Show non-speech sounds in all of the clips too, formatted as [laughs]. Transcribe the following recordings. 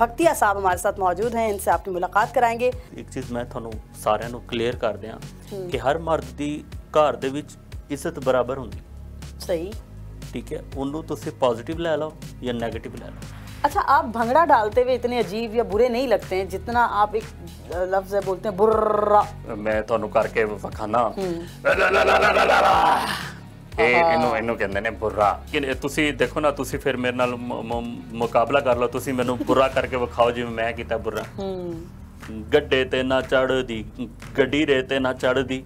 ਭਗਤੀਆ ਸਾਹਿਬ ਹਮਾਰੇ ਸਾਥ ਮੌਜੂਦ ਹੈ ਇਨਸੇ ਆਪਕੀ ਮੁਲਾਕਾਤ ਕਰਾएंगे ਇੱਕ ਚੀਜ਼ ਮੈਂ ਤੁਹਾਨੂੰ ਸਾਰਿਆਂ ਨੂੰ ਕਲੀਅਰ ਕਰ ਦਿਆਂ ਕਿ ਹਰ ਮਰਦ ਦੀ ਘਰ ਦੇ ਵਿੱਚ ਇੱਜ਼ਤ ਬਰਾਬਰ ਹੁੰਦੀ ਸਹੀ ਠੀਕ ਹੈ ਉਹਨੂੰ ਤੁਸੀਂ ਪੋਜ਼ਿਟਿਵ ਲੈ ਲਓ ਜਾਂ 네ਗੇਟਿਵ ਲੈ ਲਓ अच्छा आप भंगड़ा डालते हुए इतने अजीब या बुरे नहीं लगते हैं जितना आप एक लफ्ज है बोलते हैं बुर्रा मैं तो करके वखाना ਇਹ ਇਹਨੂੰ ਇਹਨੂੰ ਕਹਿੰਦੇ ਨੇ ਬੁਰਾ ਤੁਸੀਂ ਦੇਖੋ ਨਾ ਤੁਸੀਂ ਫਿਰ ਮੇਰੇ ਨਾਲ ਮੁਕਾਬਲਾ ਕਰ ਲਓ ਤੁਸੀਂ ਮੈਨੂੰ ਬੁਰਾ ਕਰਕੇ ਵਿਖਾਓ ਜਿਵੇਂ ਮੈਂ ਕੀਤਾ ਬੁਰਾ ਗੱਡੇ ਤੇ ਨਾ ਚੜਦੀ ਗੱਡੀ ਰੇ ਤੇ ਨਾ ਚੜਦੀ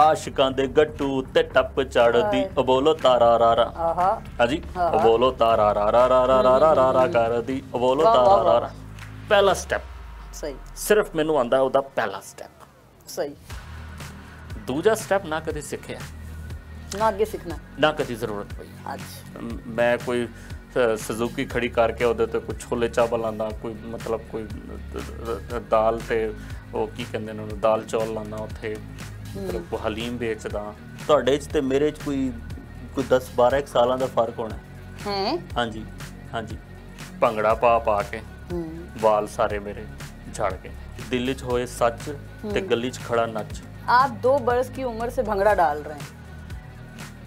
ਆਸ਼ਿਕਾਂ ਦੇ ਗੱਟੂ ਤੇ ਟੱਪ ਚੜਦੀ ਬੋਲੋ ਤਾਰਾ ਰਾ ਰਾ ਆਹਾ ਹਾਂਜੀ ਬੋਲੋ ਤਾਰਾ ਰਾ ਰਾ ਰਾ ਰਾ ਰਾ ਰਾ ਰਾ ਕਰਦੀ ਬੋਲੋ ਤਾਰਾ ਰਾ ਰਾ ਪਹਿਲਾ ਸਟੈਪ ਸਹੀ ਸਿਰਫ ਮੈਨੂੰ ਆਂਦਾ ਉਹਦਾ ਪਹਿਲਾ ਸਟੈਪ ਸਹੀ ਦੂਜਾ ਸਟੈਪ ਨਾ ਕਦੇ ਸਿੱਖਿਆ ਨਾ ਅੱਗੇ ਸਿੱਖਣਾ ਨਾ ਕਦੀ ਜ਼ਰੂਰਤ ਪਈ ਅੱਜ ਮੈਂ ਕੋਈ ਸਜ਼ੂਕੀ ਖੜੀ ਕਰਕੇ ਉਹਦੇ ਤੇ ਕੁਝ ਛੋਲੇ ਚਾਵਲ ਲਾਂਦਾ ਕੋਈ ਮਤਲਬ ਕੋਈ ਦਾਲ ਤੇ ਉਹ ਕੀ ਕਹਿੰਦੇ ਨੇ ਉਹਨੂੰ ਦਾਲ ਚੌਲ ਲਾਂਦਾ ਉੱਥੇ ਮਤਲਬ ਹਲੀਮ ਵੇਚਦਾ ਤੁਹਾਡੇ ਚ ਤੇ ਮੇਰੇ ਚ ਕੋਈ ਕੋਈ 10 12 ਸਾਲਾਂ ਦਾ ਫਰਕ ਹੋਣਾ ਹੈ ਹਾਂਜੀ ਹਾਂਜੀ ਭੰਗੜਾ ਪਾ ਪਾ ਕੇ ਵਾਲ ਸਾਰੇ ਮੇਰੇ ਝੜ ਗਏ ਦਿੱਲੀ ਚ ਹੋਏ ਸੱਚ ਤੇ ਗੱਲੀ ਚ ਖੜਾ ਨੱਚ ਆਪ 2 ਬਰਸ ਦੀ ਉਮਰ ਸੇ ਭੰਗੜਾ ਡਾਲ ਰਹੇ ਹੈ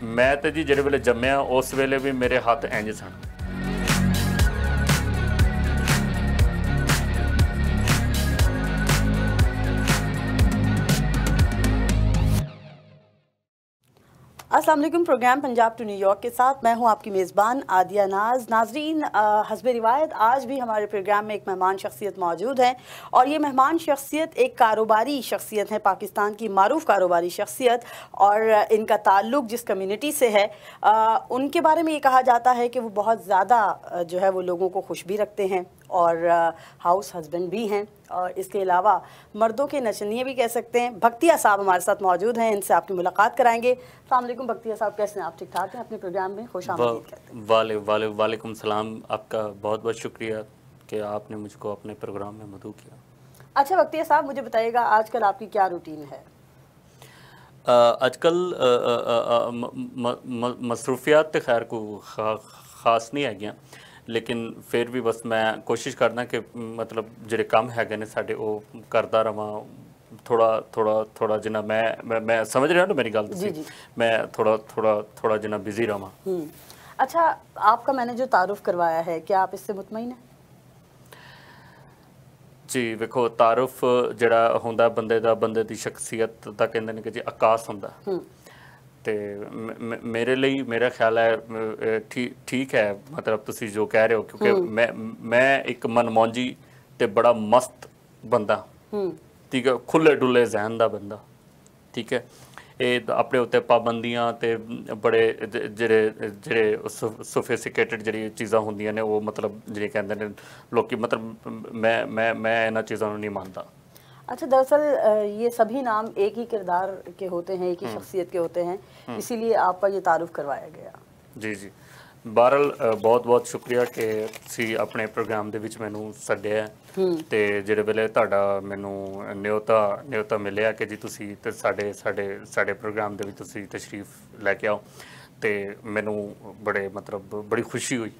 ਮੈਂ ਤੇ ਜੀ ਜਿਹੜੇ ਵੇਲੇ ਜੰਮਿਆ ਉਸ ਵੇਲੇ ਵੀ ਮੇਰੇ ਹੱਥ ਇੰਜ ਸਨ Aslam programme Punjab to New York के साथ मैं हूं आपकी मेज़बान आदिया नाज नाजरीन हसब रिवायत आज भी हमारे प्रोग्राम में एक मेहमान शख्सियत मौजूद हैं और ये मेहमान शख्सियत एक कारोबारी शख्सियत है पाकिस्तान की मरूफ कारोबारी शख्सियत और इनका ताल्लुक जिस कम्यूनिटी से है आ, उनके बारे में ये कहा जाता है कि वो बहुत ज़्यादा जो है वो लोगों को खुश भी रखते हैं और हाउस हस्बैंड भी हैं और इसके अलावा मर्दों के नचनिए भी कह सकते हैं भक्तिया साहब हमारे साथ मौजूद हैं इनसे आपकी मुलाकात कराएंगे अलमेकम भक्तिया साहब कैसे हैं आप ठीक ठाक हैं अपने प्रोग्राम में खुश वाले वाले वालेकुम सलाम आपका बहुत बहुत शुक्रिया कि आपने मुझको अपने प्रोग्राम में मधु किया अच्छा भक्तिया साहब मुझे बताइएगा आज आपकी क्या रूटीन है आजकल मसरूफियात खैर को खास नहीं गया ਲੇਕਿਨ ਫਿਰ ਵੀ ਬਸ ਮੈਂ ਕੋਸ਼ਿਸ਼ ਕਰਦਾ ਕਿ ਮਤਲਬ ਜਿਹੜੇ ਕੰਮ ਹੈਗੇ ਨੇ ਸਾਡੇ ਉਹ ਕਰਦਾ ਰਵਾਂ ਥੋੜਾ ਥੋੜਾ ਥੋੜਾ ਜਿਨਾ ਮੈਂ ਮੈਂ ਸਮਝ ਰਿਹਾ ਨਾ ਮੇਰੀ ਗੱਲ ਤੁਸੀਂ ਮੈਂ ਥੋੜਾ ਥੋੜਾ ਥੋੜਾ ਜਿਨਾ ਬਿਜ਼ੀ ਰਵਾਂ ਹੂੰ ਅੱਛਾ ਆਪਕਾ ਮੈਨੇ ਜੋ ਤਾਰੂਫ ਕਰਵਾਇਆ ਹੈ ਕਿ ਆਪ इससे ਮਤਮਈਨ ਹੈ ਜੀ ਵੇਖੋ ਤਾਰੂਫ ਜਿਹੜਾ ਹੁੰਦਾ ਬੰਦੇ ਦਾ ਬੰਦੇ ਦੀ ਸ਼ਖਸੀਅਤ ਤਾਂ ਕਹਿੰਦੇ ਨੇ ਕਿ ਜੀ ਆਕਾਸ਼ ਹੁੰਦਾ ਹੂੰ ਤੇ ਮੇਰੇ ਲਈ ਮੇਰਾ ਖਿਆਲ ਹੈ ਠੀਕ ਹੈ ਮਤਲਬ ਤੁਸੀਂ ਜੋ ਕਹਿ ਰਹੇ ਹੋ ਕਿਉਂਕਿ ਮੈਂ ਮੈਂ ਇੱਕ ਮਨਮੋਜੀ ਤੇ ਬੜਾ ਮਸਤ ਬੰਦਾ ਠੀਕ ਹੈ ਖੁੱਲੇ ਡੁੱਲੇ ਜ਼ਹਿਨ ਦਾ ਬੰਦਾ ਠੀਕ ਹੈ ਇਹ ਆਪਣੇ ਉੱਤੇ ਪਾਬੰਦੀਆਂ ਤੇ ਬੜੇ ਜਿਹੜੇ ਜਿਹੜੇ ਸੋਫਿਸਟੀਕੇਟਡ ਜਿਹੜੀ ਚੀਜ਼ਾਂ ਹੁੰਦੀਆਂ ਨੇ ਉਹ ਮਤਲਬ ਜਿਹੜੇ ਕਹਿੰਦੇ ਨੇ ਲੋਕੀ ਮਤਲਬ ਮੈਂ ਮੈਂ ਮੈਂ ਇਹਨਾਂ ਚੀਜ਼ਾਂ ਨੂੰ ਨਹੀਂ ਮੰਨਦਾ अच्छा दरअसल ये सभी नाम एक ही किरदार के होते हैं एक ही शख्सियत के होते हैं इसीलिए आपका ये तारुफ करवाया गया ਜੀ ਜੀ ਬਹਰਲ ਬਹੁਤ ਬਹੁਤ ਸ਼ੁਕਰੀਆ ਕਿ ਤੁਸੀਂ ਆਪਣੇ ਪ੍ਰੋਗਰਾਮ ਦੇ ਵਿੱਚ ਮੈਨੂੰ ਸੱਦਿਆ ਤੇ ਜਿਹੜੇ ਵੇਲੇ ਤੁਹਾਡਾ ਮੈਨੂੰ ਨਿਯੋਤਾ ਨਿਯੋਤਾ ਮਿਲਿਆ ਕਿ ਜੀ ਤੁਸੀਂ ਤੇ ਸਾਡੇ ਸਾਡੇ ਸਾਡੇ ਪ੍ਰੋਗਰਾਮ ਦੇ ਵਿੱਚ ਤੁਸੀਂ ਤਸ਼ਰੀਫ ਲੈ ਕੇ ਆਓ ਤੇ ਮੈਨੂੰ ਬੜੇ ਮਤਲਬ ਬੜੀ ਖੁਸ਼ੀ ਹੋਈ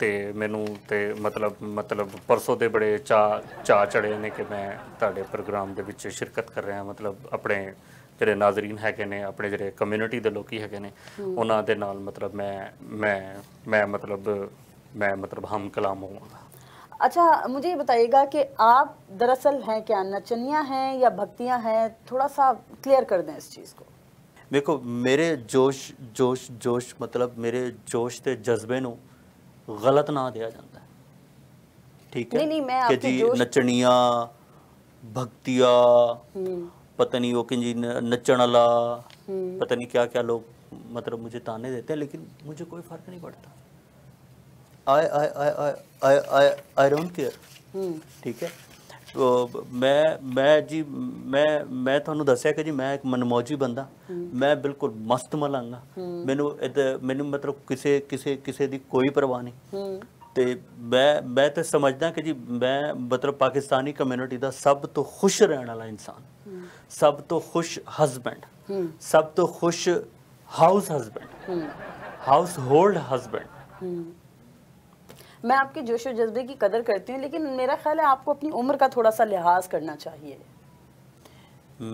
ਤੇ ਮੈਨੂੰ ਤੇ ਮਤਲਬ ਮਤਲਬ ਪਰਸੋਂ ਦੇ ਬੜੇ ਚਾ ਚਾ ਚੜੇ ਨੇ ਕਿ ਮੈਂ ਤੁਹਾਡੇ ਪ੍ਰੋਗਰਾਮ ਦੇ ਵਿੱਚ ਸ਼ਿਰਕਤ ਕਰ ਰਿਹਾ ਮਤਲਬ ਆਪਣੇ ਜਿਹੜੇ ਨਾਜ਼ਰੀਨ ਹੈਗੇ ਨੇ ਆਪਣੇ ਜਿਹੜੇ ਕਮਿਊਨਿਟੀ ਦੇ ਲੋਕੀ ਹੈਗੇ ਨੇ ਉਹਨਾਂ ਦੇ ਨਾਲ ਮਤਲਬ ਮੈਂ ਮੈਂ ਮੈਂ ਮਤਲਬ ਮੈਂ ਮਤਲਬ ਹਮ ਕਲਾਮ होगा अच्छा मुझे ये बताइएगा कि आप दरअसल हैं क्या नचनियाँ हैं या भक्तियाँ हैं थोड़ा सा क्लियर कर दें इस चीज़ को देखो मेरे जोश जोश जोश मतलब मेरे जोश के जज्बे ਨੂੰ गलत ना दिया जाता ਹੈ ਠੀਕ ਹੈ नहीं, ਮੈਂ ਆਪਕੇ ਜੀ ਨਚਣੀਆਂ ਭਗਤੀਆ पता नहीं वो कि जी नचण अला हम्म। पता नहीं क्या क्या लोग मतलब मुझे ताने देते हैं लेकिन मुझे कोई फर्क नहीं पड़ता आई आई आई आई आई आई आई डोंट केयर ठीक है ਮੈਂ ਮੈਂ ਜੀ ਮੈਂ ਮੈਂ ਤੁਹਾਨੂੰ ਦੱਸਿਆ ਕਿ ਜੀ ਮੈਂ ਇੱਕ ਮਨਮੋਜੀ ਬੰਦਾ ਮੈਂ ਬਿਲਕੁਲ ਮਸਤ ਮਲਾਂਗਾ ਮੈਨੂੰ ਇਹ ਮੈਨੂੰ ਮਤਲਬ ਕਿਸੇ ਕਿਸੇ ਕਿਸੇ ਦੀ ਕੋਈ ਪਰਵਾਹ ਨਹੀਂ ਤੇ ਮੈਂ ਮੈਂ ਤਾਂ ਸਮਝਦਾ ਕਿ ਜੀ ਮੈਂ ਮਤਲਬ ਪਾਕਿਸਤਾਨੀ ਕਮਿਊਨਿਟੀ ਦਾ ਸਭ ਤੋਂ ਖੁਸ਼ ਰਹਿਣ ਵਾਲਾ ਇਨਸਾਨ ਸਭ ਤੋਂ ਖੁਸ਼ ਹਸਬੰਡ ਸਭ ਤੋਂ ਖੁਸ਼ house husband household husband मैं आपके जोश व जज्बे की कदर करती हूँ लेकिन मेरा ख्याल है आपको अपनी उम्र का थोड़ा सा लिहाज करना चाहिए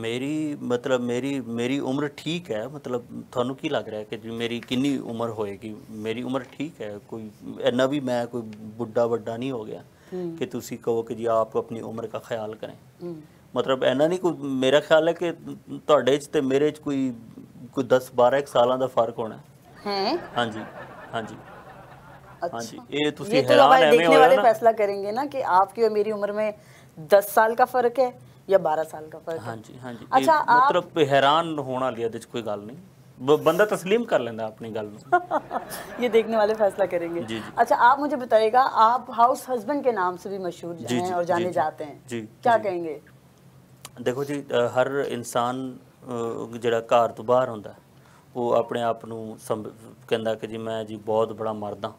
मेरी मतलब मेरी मेरी उम्र ठीक है मतलब थानू की लग रहा है कि मेरी किन्नी उम्र होएगी मेरी उम्र ठीक है कोई इन्ना भी मैं कोई बुढ़ा बड्डा नहीं हो गया हम्म। कि तुसी कहो कि जी आप अपनी उम्र का ख्याल करें हम्म। मतलब इन्ना नहीं कोई मेरा ख्याल है कि थोड़े तो मेरे च कोई कोई दस बारह साल का फर्क होना है हाँ जी हाँ जी ਹਾਂਜੀ ਇਹ ਤੁਸੀਂ ਹੈਰਾਨ ਐਵੇਂ ਵਾਲੇ वाले फैसला करेंगे ना कि आपकी और मेरी उम्र में 10 ਸਾਲ ਦਾ ਫਰਕ ਹੈ ਜਾਂ 12 ਸਾਲ ਦਾ ਫਰਕ ਹੈ ਹਾਂਜੀ ਹਾਂਜੀ ਅੱਛਾ ਮਤਲਬ ਹੈਰਾਨ ਹੋਣਾ ਵਾਲੀ ਇਹਦੇ ਚ ਕੋਈ ਗੱਲ ਨਹੀਂ बंदा तस्लीम कर लेना अपनी गल ये देखने वाले फैसला करेंगे जी जी। अच्छा आप मुझे बताइएगा आप हाउस हस्बैंड के नाम से भी मशहूर जी, हैं और जाने जी, जाते हैं जी क्या जी, कहेंगे ਦੇਖੋ ਜੀ ਹਰ ਇਨਸਾਨ ਜਿਹੜਾ ਘਰ ਤੋਂ ਬਾਹਰ ਹੁੰਦਾ ਉਹ ਆਪਣੇ ਆਪ ਨੂੰ ਕਹਿੰਦਾ ਕਿ ਜੀ ਮੈਂ ਜੀ ਬਹੁਤ ਬੜਾ ਮਰਦਾ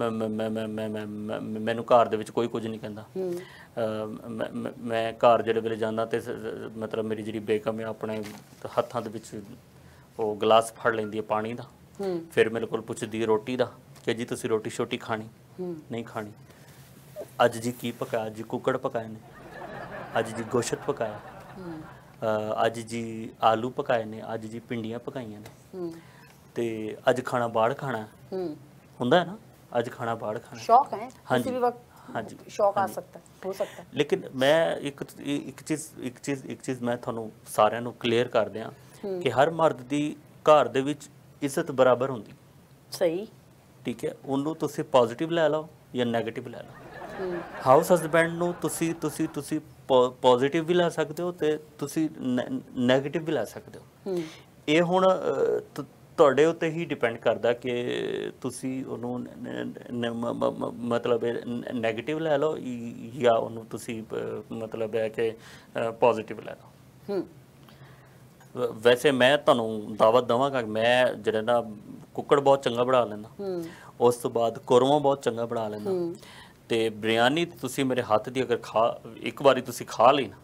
ਮੈਨੂੰ ਘਰ ਦੇ ਵਿੱਚ ਕੋਈ ਕੁਝ ਨਹੀਂ ਕਹਿੰਦਾ ਮੈਂ ਘਰ ਜਿਹੜੇ ਵੇਲੇ ਜਾਂਦਾ ਤੇ ਮਤਲਬ ਮੇਰੀ ਜਿਹੜੀ ਬੇਕਮ ਹੈ ਆਪਣੇ ਹੱਥਾਂ ਦੇ ਵਿੱਚ ਉਹ ਗਲਾਸ ਫੜ ਲੈਂਦੀ ਹੈ ਪਾਣੀ ਦਾ ਫਿਰ ਮੇਰੇ ਕੋਲ ਪੁੱਛਦੀ ਰੋਟੀ ਦਾ ਕਿ ਜੀ ਤੁਸੀਂ ਰੋਟੀ ਛੋਟੀ ਖਾਣੀ ਨਹੀਂ ਖਾਣੀ ਅੱਜ ਜੀ ਕੀ ਪਕਾਇਆ ਜੀ ਕੁਕੜ ਪਕਾਏ ਨੇ ਅੱਜ ਜੀ ਗੋਸ਼ਤ ਪਕਾਇਆ ਅੱਜ ਜੀ ਆਲੂ ਪਕਾਏ ਨੇ ਅੱਜ ਜੀ ਪਿੰਡੀਆਂ ਪਕਾਈਆਂ ਨੇ ਤੇ ਅੱਜ ਖਾਣਾ ਬਾੜ ਖਾਣਾ ਹੁੰਦਾ ਹੈ ਨਾ ਅੱਜ ਖਾਣਾ ਬਾੜ ਖਾਣਾ ਸ਼ੌਕ ਹੈ ਕਿਸੇ ਵੀ ਵਕਤ ਹਾਂਜੀ ਸ਼ੌਕ ਆ ਸਕਦਾ ਹੋ ਸਕਦਾ ਲੇਕਿਨ ਮੈਂ ਇੱਕ ਇੱਕ ਚੀਜ਼ ਇੱਕ ਚੀਜ਼ ਇੱਕ ਚੀਜ਼ ਮੈਂ ਤੁਹਾਨੂੰ ਸਾਰਿਆਂ ਨੂੰ ਕਲੀਅਰ ਕਰ ਦਿਆਂ ਕਿ ਹਰ ਮਰਦ ਦੀ ਘਰ ਦੇ ਵਿੱਚ ਇੱਜ਼ਤ ਬਰਾਬਰ ਹੁੰਦੀ ਸਹੀ ਠੀਕ ਹੈ ਉਹਨੂੰ ਤੁਸੀਂ ਪੋਜ਼ਿਟਿਵ ਲੈ ਲਓ ਜਾਂ 네ਗੇਟਿਵ ਲੈ ਲਓ ਹਾਊਸ ਹਸਬੈਂਡ ਨੂੰ ਤੁਸੀਂ ਤੁਸੀਂ ਤੁਸੀਂ ਪੋਜ਼ਿਟਿਵ ਵੀ ਲੈ ਸਕਦੇ ਹੋ ਤੇ ਤੁਸੀਂ 네ਗੇਟਿਵ ਵੀ ਲੈ ਸਕਦੇ ਹੋ ਇਹ ਹੁਣ ਤੁਹਾਡੇ ਉੱਤੇ ਹੀ ਡਿਪੈਂਡ ਕਰਦਾ ਕਿ ਤੁਸੀਂ ਉਹਨੂੰ ਮਤਲਬ 네ਗੇਟਿਵ ਲੈ ਲਓ ਜਾਂ ਉਹਨੂੰ ਤੁਸੀਂ ਮਤਲਬ ਹੈ ਕਿ ਪੋਜ਼ਿਟਿਵ ਲੈ ਲਓ ਵੈਸੇ ਮੈਂ ਤੁਹਾਨੂੰ ਦਾਵਤ ਦਵਾਂਗਾ ਮੈਂ ਜਿਹੜਾ ਨਾ ਕੁੱਕੜ ਬਹੁਤ ਚੰਗਾ ਬਣਾ ਲੈਂਦਾ ਉਸ ਤੋਂ ਬਾਅਦ ਕੋਰਮਾ ਬਹੁਤ ਚੰਗਾ ਬਣਾ ਲੈਂਦਾ ਤੇ ਬਿਰਿਆਨੀ ਤੁਸੀਂ ਮੇਰੇ ਹੱਥ ਦੀ ਅਗਰ ਖਾ ਇੱਕ ਵਾਰੀ ਤੁਸੀਂ ਖਾ ਲਈ ਨਾ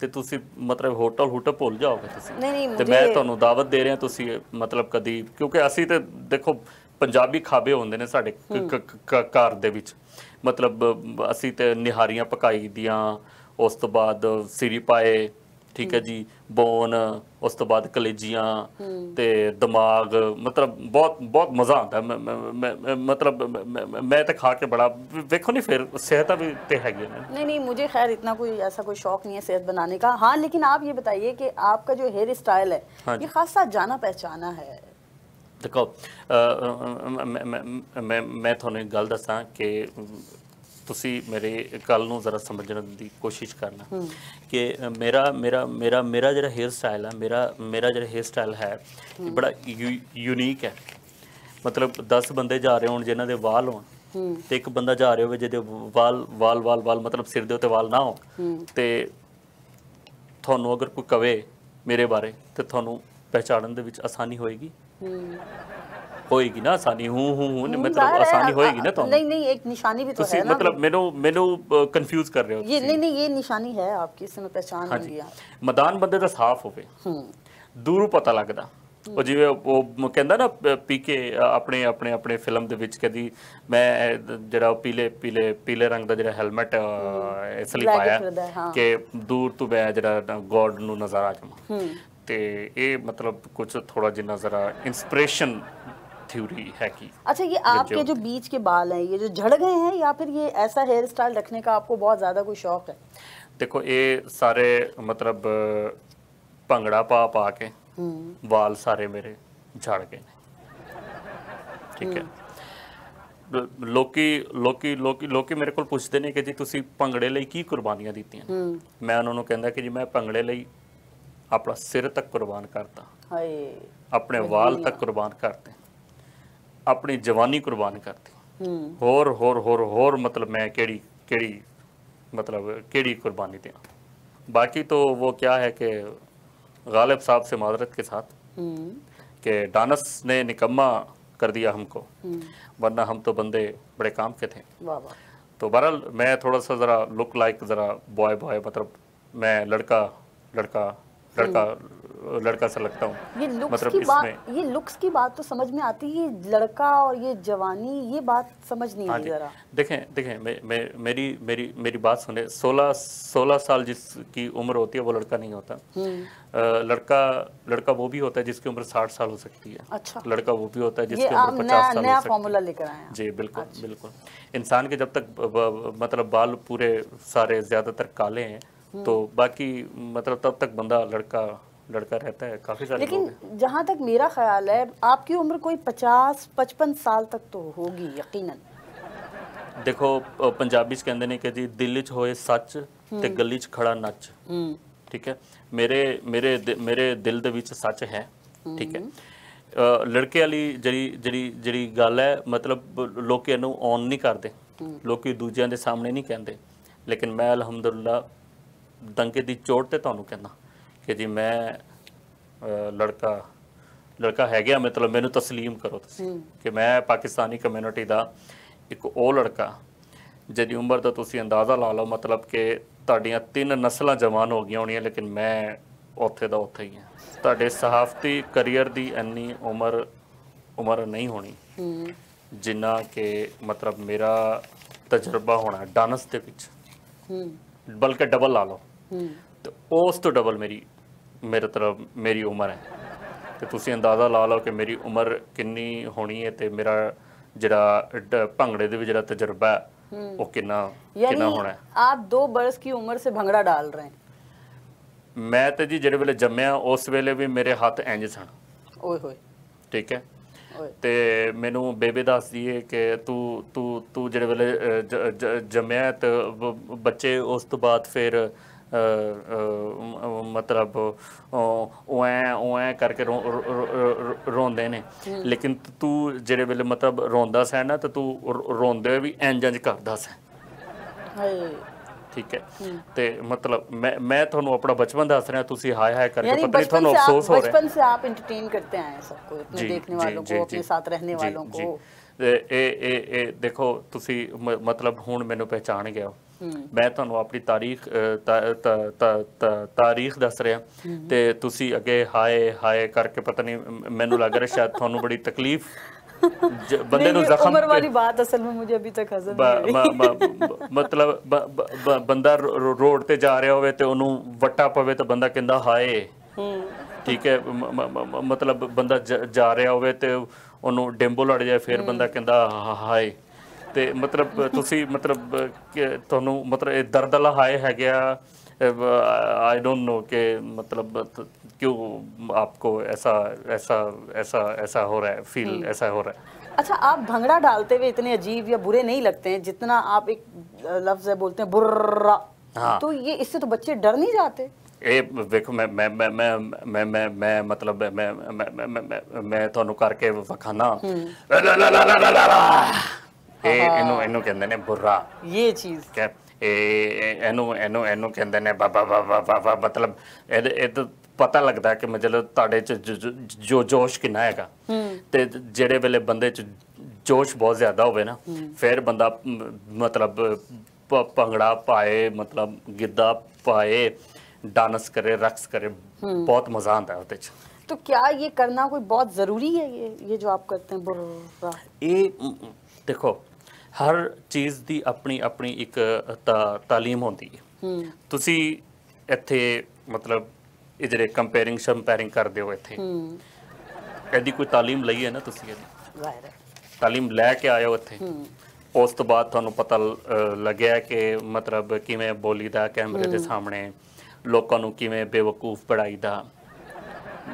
ਤੇ ਤੁਸੀਂ ਮਤਲਬ ਹੋਟਲ ਹੁਟ ਭੁੱਲ ਜਾਓਗੇ ਤੁਸੀਂ ਨਹੀਂ ਨਹੀਂ ਤੇ ਮੈਂ ਤੁਹਾਨੂੰ ਦਾਵਤ ਦੇ ਰਿਹਾ ਤੁਸੀਂ ਮਤਲਬ ਕਦੀ ਕਿਉਂਕਿ ਅਸੀਂ ਤੇ ਦੇਖੋ ਪੰਜਾਬੀ ਖਾਬੇ ਹੁੰਦੇ ਨੇ ਸਾਡੇ ਘਰ ਦੇ ਵਿੱਚ ਮਤਲਬ ਅਸੀਂ ਤੇ ਨਿਹਾਰੀਆਂ ਪਕਾਈ ਦੀਆਂ ਉਸ ਤੋਂ ਬਾਅਦ ਸਿਰੀ ਪਾਏ ठीक है जी बोन उस तो बाद कलेजिया दिमाग मतलब बहुत बहुत मजा आता है मतलब मैं तो खा के बड़ा ਵੇਖੋ नहीं फिर सेहत भी ते है नहीं नहीं मुझे खैर इतना कोई ऐसा कोई शौक नहीं है सेहत बनाने का हाँ लेकिन आप ये बताइए कि आपका जो हेयर स्टाइल है हाँ ये खासा जाना पहचाना है देखो मैं मैं थोड़ी गल दसा कि ਤੁਸੀਂ ਮੇਰੇ ਕੱਲ ਨੂੰ ਜ਼ਰਾ ਸਮਝਣ ਦੀ ਕੋਸ਼ਿਸ਼ ਕਰਨਾ ਕਿ ਮੇਰਾ ਮੇਰਾ ਮੇਰਾ ਮੇਰਾ ਜਿਹੜਾ ਹੇਅਰ ਸਟਾਈਲ ਆ ਮੇਰਾ ਮੇਰਾ ਜਿਹੜਾ ਹੇਅਰ ਸਟਾਈਲ ਹੈ ਇਹ ਬੜਾ ਯੂਨੀਕ ਹੈ ਮਤਲਬ 10 ਬੰਦੇ ਜਾ ਰਹੇ ਹੋਣ ਜਿਨ੍ਹਾਂ ਦੇ ਵਾਲ ਹੋਣ ਤੇ ਇੱਕ ਬੰਦਾ ਜਾ ਰਿਹਾ ਹੋਵੇ ਜਿਹਦੇ ਵਾਲ ਵਾਲ ਵਾਲ ਵਾਲ ਮਤਲਬ ਸਿਰ ਦੇ ਉੱਤੇ ਵਾਲ ਨਾ ਹੋ ਤੇ ਤੁਹਾਨੂੰ ਅਗਰ ਕੋਈ ਕਵੇ ਮੇਰੇ ਬਾਰੇ ਤੇ ਤੁਹਾਨੂੰ ਪਹਿਚਾਣਨ ਦੇ ਵਿੱਚ ਆਸਾਨੀ ਹੋਏਗੀ ਹੋਏਗੀ ਨਾ ਆਸਾਨੀ ਹੂੰ ਹੂੰ ਹੂੰ ਮਤਲਬ ਆਸਾਨੀ ਹੋਏਗੀ ਨਾ ਤੁਹਾਨੂੰ ਨਹੀਂ ਨਹੀਂ ਤਾਂ ਹੈ ਨਾ ਤੁਸੀਂ ਮਤਲਬ ਮੈਨੂੰ ਮੈਨੂੰ ਕਨਫਿਊਜ਼ ਕਰ ਰਹੇ ਹੋ ਤੁਸੀਂ ਇਹ ਨਹੀਂ ਨਹੀਂ ਇਹ ਨਿਸ਼ਾਨੀ ਹੈ ਆਪ ਕੀ आपकी इसमें ਹੋ ਗਈ ਆ ਮੈਦਾਨ ਬੰਦੇ ਦਾ ਸਾਫ਼ ਹੋਵੇ ਹੂੰ ਦੂਰੋਂ ਪਤਾ ਲੱਗਦਾ ਉਹ ਜਿਵੇਂ ਉਹ ਕਹਿੰਦਾ ਨਾ ਪੀਕੇ ਆਪਣੇ ਆਪਣੇ ਆਪਣੇ ਫਿਲਮ ਦੇ ਵਿੱਚ ਕਦੀ ਮੈਂ ਜਿਹੜਾ ਪੀਲੇ ਪੀਲੇ ਪੀਲੇ ਰੰਗ ਦਾ ਜਿਹੜਾ ਹੈਲਮਟ ਇਸ ਲਈ ਪਾਇਆ ਕਿ ਦੂਰ ਤੋਂ ਬੈ ਜਿਹੜਾ ਗੋਡ ਨੂੰ ਨਜ਼ਾਰਾ ਚਮਾ ਤੇ ਇਹ ਮਤਲਬ ਕੁਝ ਥੋੜਾ ਜਿਹਾ ਜ਼ਰਾ ਇਨਸਪੀਰੇਸ਼ਨ थ्योरी है कि अच्छा ये आपके जो बीच के बाल हैं ये जो झड़ गए हैं या फिर ये ऐसा हेयर स्टाइल रखने का आपको बहुत ज़्यादा कोई शौक है देखो ये सारे मतलब भंगड़ा पा पा के हम्म। बाल सारे मेरे झड़ गए ठीक है हम्म। लोकी लोकी लोकी लोकी मेरे को पूछते ਨੇ कि जी तुम भंगड़े लिए की कुर्बानियां दी हम्म। मैं उन्होंने ਨੂੰ कि जी मैं भंगड़े लिए अपना सिर तक कुर्बान करता अपने वाल तक कुर्बान करते हैं अपनी जवानी ਕੁਰਬਾਨ करती हम्म। होर होर होर होर मतलब मैं केड़ी केड़ी मतलब केड़ी कुर्बानी दें बाकी तो वो क्या है कि गालिब साहब से माजरत के साथ हम्म। के डानस ने निकम्मा कर दिया हमको हम्म। वरना हम तो बंदे बड़े काम के थे तो बहरहाल मैं थोड़ा सा ज़रा लुक लाइक ज़रा बॉय बॉय मतलब मैं लड़का लड़का लड़का लड़का सा लगता हूँ ये लुक्स मतलब की बात ये लुक्स की बात तो समझ में आती है लड़का और ये जवानी ये बात समझ नहीं हाँ आती जरा देखें देखें मे, मे, मेरी मेरी मेरी बात सुने 16 16 साल जिसकी उम्र होती है वो लड़का नहीं होता हम्म। लड़का लड़का वो भी होता है जिसकी उम्र साठ साल हो सकती है अच्छा लड़का वो भी होता है जिसकी उम्र पचास साल नया फॉर्मूला लेकर आए जी बिल्कुल अच्छा। बिल्कुल इंसान के जब तक मतलब बाल पूरे सारे ज़्यादातर काले हैं हम्म। तो बाकी मतलब तब तक बंदा लड़का लड़का रहता है काफ़ी सारे लेकिन जहाँ तक मेरा ख्याल है आपकी उम्र कोई पचास पचपन साल तक तो होगी यकीनन ਦੇਖੋ ਪੰਜਾਬੀ ਚ ਕਹਿੰਦੇ ਨੇ ਕਿ ਜੀ ਦਿਲ ਚ ਹੋਏ ਸੱਚ ਤੇ ਗਲੀ ਚ ਖੜਾ ਨੱਚ ਠੀਕ ਹੈ ਮੇਰੇ ਮੇਰੇ ਮੇਰੇ ਦਿਲ ਦੇ ਵਿੱਚ ਸੱਚ ਹੈ ਠੀਕ ਹੈ ਲੜਕੇ ਵਾਲੀ ਜਿਹੜੀ ਜਿਹੜੀ ਜਿਹੜੀ ਗੱਲ ਹੈ ਮਤਲਬ ਲੋਕ ਇਹਨੂੰ ਔਨ ਨਹੀਂ ਕਰਦੇ ਲੋਕੀ ਦੂਜਿਆਂ ਦੇ ਸਾਹਮਣੇ ਨਹੀਂ ਕਹਿੰਦੇ ਲੇਕਿਨ ਮੈਂ ਅਲਹਮਦੁਲਿਲਾ ਦੰਗੇ ਦੀ ਚੋਟ ਤੇ ਤੁਹਾਨੂੰ ਕਹਿੰਦਾ ਕਿ ਜੀ ਮੈਂ ਲੜਕਾ ਲੜਕਾ ਹੈ ਗਿਆ ਮਤਲਬ ਮੈਨੂੰ تسلیم ਕਰੋ ਤੁਸੀਂ ਕਿ ਮੈਂ ਪਾਕਿਸਤਾਨੀ ਕਮਿਊਨਿਟੀ ਦਾ ਇੱਕ ਉਹ ਲੜਕਾ ਜਿਹਦੀ ਉਮਰ ਦਾ ਤੁਸੀਂ ਅੰਦਾਜ਼ਾ ਲਾ ਲਓ ਮਤਲਬ ਕਿ ਤੁਹਾਡੀਆਂ ਤਿੰਨ ਨਸਲਾਂ ਜਵਾਨ ਹੋ ਗਈਆਂ ਹੋਣੀਆਂ ਲੇਕਿਨ ਮੈਂ ਉੱਥੇ ਦਾ ਉੱਥੇ ਹੀ ਹਾਂ ਤੁਹਾਡੇ ਸਹਾਫਤੀ ਕੈਰੀਅਰ ਦੀ ਇੰਨੀ ਉਮਰ ਉਮਰ ਨਹੀਂ ਹੋਣੀ ਜਿੰਨਾ ਕਿ ਮਤਲਬ ਮੇਰਾ ਤਜਰਬਾ ਹੋਣਾ ਡਾਂਸ ਦੇ ਵਿੱਚ ਹੂੰ ਬਲਕਿ ਡਬਲ ਲਾ ਲਓ ਤੇ ਉਸ ਤੋਂ ਡਬਲ ਮੇਰੀ ਮੇਰੇ ਤਰ੍ਹਾਂ ਮੇਰੀ ਉਮਰ ਹੈ ਤੇ ਤੁਸੀਂ ਅੰਦਾਜ਼ਾ ਲਾ ਲਓ ਕਿ ਮੇਰੀ ਉਮਰ ਕਿੰਨੀ ਹੋਣੀ ਹੈ ਤੇ ਮੇਰਾ ਜਿਹੜਾ ਭੰਗੜੇ ਦੇ ਵਿੱਚ ਜਿਹੜਾ ਤਜਰਬਾ ਹੈ ਉਹ ਕਿੰਨਾ ਕਿੰਨਾ ਹੋਣਾ ਹੈ ਆਪ 2 ਬਰਸ ਦੀ ਉਮਰ ਸੇ ਭੰਗੜਾ ਡਾਲ ਰਹੇ ਮੈਂ ਤੇ ਜੀ ਜਿਹੜੇ ਵੇਲੇ ਜੰਮਿਆ ਉਸ ਵੇਲੇ ਵੀ ਮੇਰੇ ਹੱਥ ਇੰਜ ਸਨ ਓਏ ਹੋਏ ਠੀਕ ਹੈ ਤੇ ਮੈਨੂੰ ਬੇਬੇ ਦੱਸਦੀ ਏ ਕਿ ਤੂੰ ਤੂੰ ਤੂੰ ਜਿਹੜੇ ਵੇਲੇ ਜੰਮਿਆ ਤੇ ਬੱਚੇ ਉਸ ਤੋਂ ਬਾਅਦ ਫਿਰ ਮਤਲਬ ਉਹ ਐ ਉਹ ਐ ਕਰਕੇ ਰੋਂਦੇ ਨੇ ਲੇਕਿਨ ਤੂੰ ਜਿਹੜੇ ਵੇਲੇ ਮਤਲਬ ਰੋਂਦਾ ਸੈਂ ਨਾ ਤੂੰ ਰੋਂਦੇ ਵੀ ਇੰਜ ਇੰਜ ਕਰਦਾ ਸੈਂ ਹਾਏ ਠੀਕ ਹੈ ਤੇ ਮਤਲਬ ਮੈਂ ਮੈਂ ਤੁਹਾਨੂੰ ਆਪਣਾ ਬਚਪਨ ਦੱਸ ਰਿਹਾ ਤੁਸੀਂ ਹਾਏ ਹਾਏ ਕਰਕੇ ਪਤਾ ਨਹੀਂ ਤੁਹਾਨੂੰ ਅਫਸੋਸ ਹੋ ਰਿਹਾ ਬਚਪਨ ਸੇ ਆਪ ਐਂਟਰਟੇਨ ਕਰਤੇ ਆਏ ਸਭ ਕੋ ਇਤਨੇ ਦੇਖਣੇ ਵਾਲੋ ਕੋ ਆਪਣੇ ਸਾਥ ਰਹਿਣੇ ਵਾਲੋ ਕੋ ਇਹ ਇਹ ਇਹ ਦੇਖੋ ਤੁਸੀਂ ਮਤਲਬ ਹੁਣ ਮੈਨੂੰ ਪਹਿਚਾਣ ਗਿਆ ਹੋ ਮੈਂ ਤੁਹਾਨੂੰ ਆਪਣੀ ਤਾਰੀਖ ਤਾਰੀਖ ਦੱਸ ਰਿਹਾ ਤੇ ਤੁਸੀਂ ਅੱਗੇ ਹਾਏ ਹਾਏ ਕਰਕੇ ਪਤਾ ਨਹੀਂ ਮੈਨੂੰ ਲੱਗ ਰਿਹਾ ਸ਼ਾਇਦ ਤੁਹਾਨੂੰ ਬੜੀ ਤਕਲੀਫ [laughs] ਬੰਦੇ ਨੂੰ ਜ਼ਖਮ ਉਮਰ ਵਾਲੀ ਬਾਤ ਅਸਲ ਵਿੱਚ ਮੈਨੂੰ ਅਭੀ ਤੱਕ ਹਜ਼ਮ ਨਹੀਂ ਮਤਲਬ ਬੰਦਾ ਰੋਡ ਤੇ ਜਾ ਰਿਹਾ ਹੋਵੇ ਤੇ ਉਹਨੂੰ ਵੱਟਾ ਪਵੇ ਤਾਂ ਬੰਦਾ ਕਹਿੰਦਾ ਹਾਏ ਠੀਕ ਹੈ ਮਤਲਬ ਬੰਦਾ ਜਾ ਰਿਹਾ ਹੋਵੇ ਤੇ ਉਹਨੂੰ ਡੈਂਬੋ ਲੜ ਜਾਏ ਫਿਰ ਬੰਦਾ ਕਹਿੰਦਾ ਹਾਏ तो मतलब तुम मतलब ਤੁਹਾਨੂੰ मतलब ਇਹ ਦਰਦਲਾ ਹਾਏ आई डोंट नो के मतलब क्यों आपको ऐसा ऐसा ऐसा ऐसा हो रहा है फील ऐसा हो रहा है अच्छा आप भंगड़ा डालते हुए इतने अजीब या बुरे नहीं लगते हैं जितना आप एक लफ्ज है बोलते हैं बुर्रा हाँ। तो ये इससे तो बच्चे डर नहीं जाते मैं मैं मैं ਮੈਂ ਮੈਂ ਮੈਂ ਮੈਂ ਮੈਂ ਮਤਲਬ ਮੈਂ ਮੈਂ ਮੈਂ ਤੁਹਾਨੂੰ ਕਰਕੇ ਵਖਾਨਾ ए एनो हाँ, हाँ। एनो ये चीज क्या ए एनो एनो मतलब, तो हम्म। हम्म। मतलब, मतलब गिदा ਤਾਂ डांस करे रक्स करे हम्म। बहुत मजा आता है तो क्या ये करना कोई बहुत जरूरी है ये ये जो आप करते हैं ये देखो ਹਰ ਚੀਜ਼ ਦੀ ਆਪਣੀ ਆਪਣੀ ਇੱਕ ਤਾਲੀਮ ਹੁੰਦੀ ਹੈ ਤੁਸੀਂ ਇੱਥੇ ਮਤਲਬ ਇਹ ਜਿਹੜੇ ਕੰਪੇਅਰਿੰਗ ਸ਼ੰਪੇਅਰਿੰਗ ਕਰਦੇ ਹੋ ਇੱਥੇ ਇਹਦੀ ਕੋਈ ਤਾਲੀਮ ਲਈ ਹੈ ਨਾ ਤੁਸੀਂ ਇਹਦੀ ਤਾਲੀਮ ਲੈ ਕੇ ਆਏ ਹੋ ਇੱਥੇ ਉਸ ਤੋਂ ਬਾਅਦ ਤੁਹਾਨੂੰ ਪਤਾ ਲੱਗਿਆ ਕਿ ਮਤਲਬ ਕਿਵੇਂ ਬੋਲੀ ਦਾ ਕੈਮਰੇ ਦੇ ਸਾਹਮਣੇ ਲੋਕਾਂ ਨੂੰ ਕਿਵੇਂ ਬੇਵਕੂਫ ਬਣਾਈਦਾ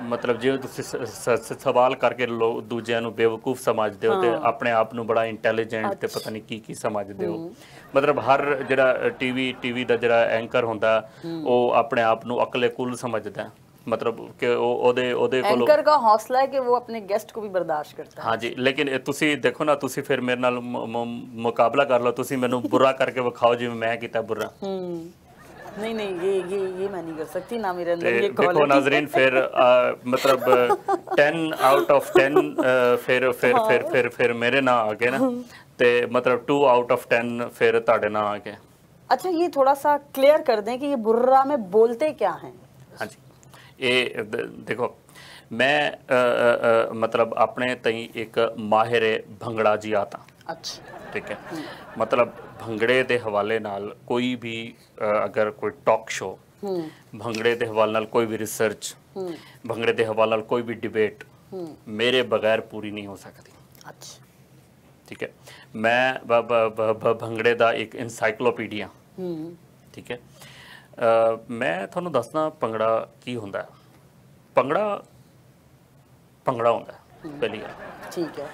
ਮਤਲਬ ਜੇ ਤੁਸੀਂ ਸਵਾਲ ਕਰਕੇ ਲੋਕ ਦੂਜਿਆਂ ਨੂੰ ਬੇਵਕੂਫ ਸਮਝਦੇ ਹੋ ਤੇ ਆਪਣੇ ਆਪ ਨੂੰ ਬੜਾ ਇੰਟੈਲੀਜੈਂਟ ਤੇ ਪਤਾ ਨਹੀਂ ਕੀ ਕੀ ਸਮਝਦੇ ਹੋ ਮਤਲਬ ਹਰ ਜਿਹੜਾ ਟੀਵੀ ਟੀਵੀ ਦਾ ਜਿਹੜਾ ਐਂਕਰ ਹੁੰਦਾ ਉਹ ਆਪਣੇ ਆਪ ਨੂੰ ਅਕਲੇ ਕੁੱਲ ਸਮਝਦਾ ਮਤਲਬ ਕਿ ਉਹ ਉਹਦੇ ਉਹਦੇ ਕੋਲ ਐਂਕਰ ਦਾ ਹੌਸਲਾ ਹੈ ਕਿ ਉਹ ਆਪਣੇ ਗੈਸਟ ਕੋ ਵੀ ਬਰਦਾਸ਼ਤ ਕਰਦਾ ਹੈ ਹਾਂਜੀ ਲੇਕਿਨ ਤੁਸੀਂ ਦੇਖੋ ਨਾ ਤੁਸੀਂ ਫਿਰ ਮੇਰੇ ਨਾਲ ਮੁਕਾਬਲਾ ਕਰ ਲਓ ਤੁਸੀਂ ਮੈਨੂੰ ਬੁਰਾ ਕਰਕੇ ਵਿਖਾਓ ਜਿਵੇਂ ਮੈਂ ਕੀਤਾ ਬੁਰਾ ਹੂੰ नहीं नहीं ये ये ये मैं नहीं कर सकती ना मेरे अंदर ये देखो नाजरीन फिर आ, मतलब टेन आउट ऑफ टेन फिर फिर फिर फिर फिर मेरे ना आ गए ना ਤੇ ਮਤਲਬ 2 ਆਊਟ ਆਫ 10 ਫਿਰ ਤੁਹਾਡੇ ਨਾਲ ਆ ਗਏ अच्छा ये थोड़ा सा क्लियर कर दें कि ये बुर्रा में बोलते क्या हैं हाँ जी ये देखो मैं आ, आ, मतलब अपने तई एक माहिर भंगड़ा जी आता अच्छा ठीक है मतलब ਭੰਗੜੇ ਦੇ ਹਵਾਲੇ ਨਾਲ ਕੋਈ ਵੀ ਅਗਰ ਕੋਈ ਟਾਕ ਸ਼ੋ ਭੰਗੜੇ ਦੇ ਹਵਾਲੇ ਨਾਲ ਕੋਈ ਵੀ ਰਿਸਰਚ ਭੰਗੜੇ ਦੇ ਹਵਾਲੇ ਨਾਲ ਕੋਈ ਵੀ ਡਿਬੇਟ ਮੇਰੇ ਬਗੈਰ ਪੂਰੀ ਨਹੀਂ ਹੋ ਸਕਦੀ ਅੱਛਾ ਠੀਕ ਹੈ ਮੈਂ ਭੰਗੜੇ ਦਾ ਇੱਕ ਐਨਸਾਈਕਲੋਪੀਡੀਆ ਹੂੰ ਠੀਕ ਹੈ ਮੈਂ ਤੁਹਾਨੂੰ ਦੱਸਣਾ ਪੰਗੜਾ ਕੀ ਹੁੰਦਾ ਹੈ ਪੰਗੜਾ ਪੰਗੜਾ ਹੁੰਦਾ ਹੈ ਪਹਿਲੀ ਗੱਲ ਠੀਕ ਹੈ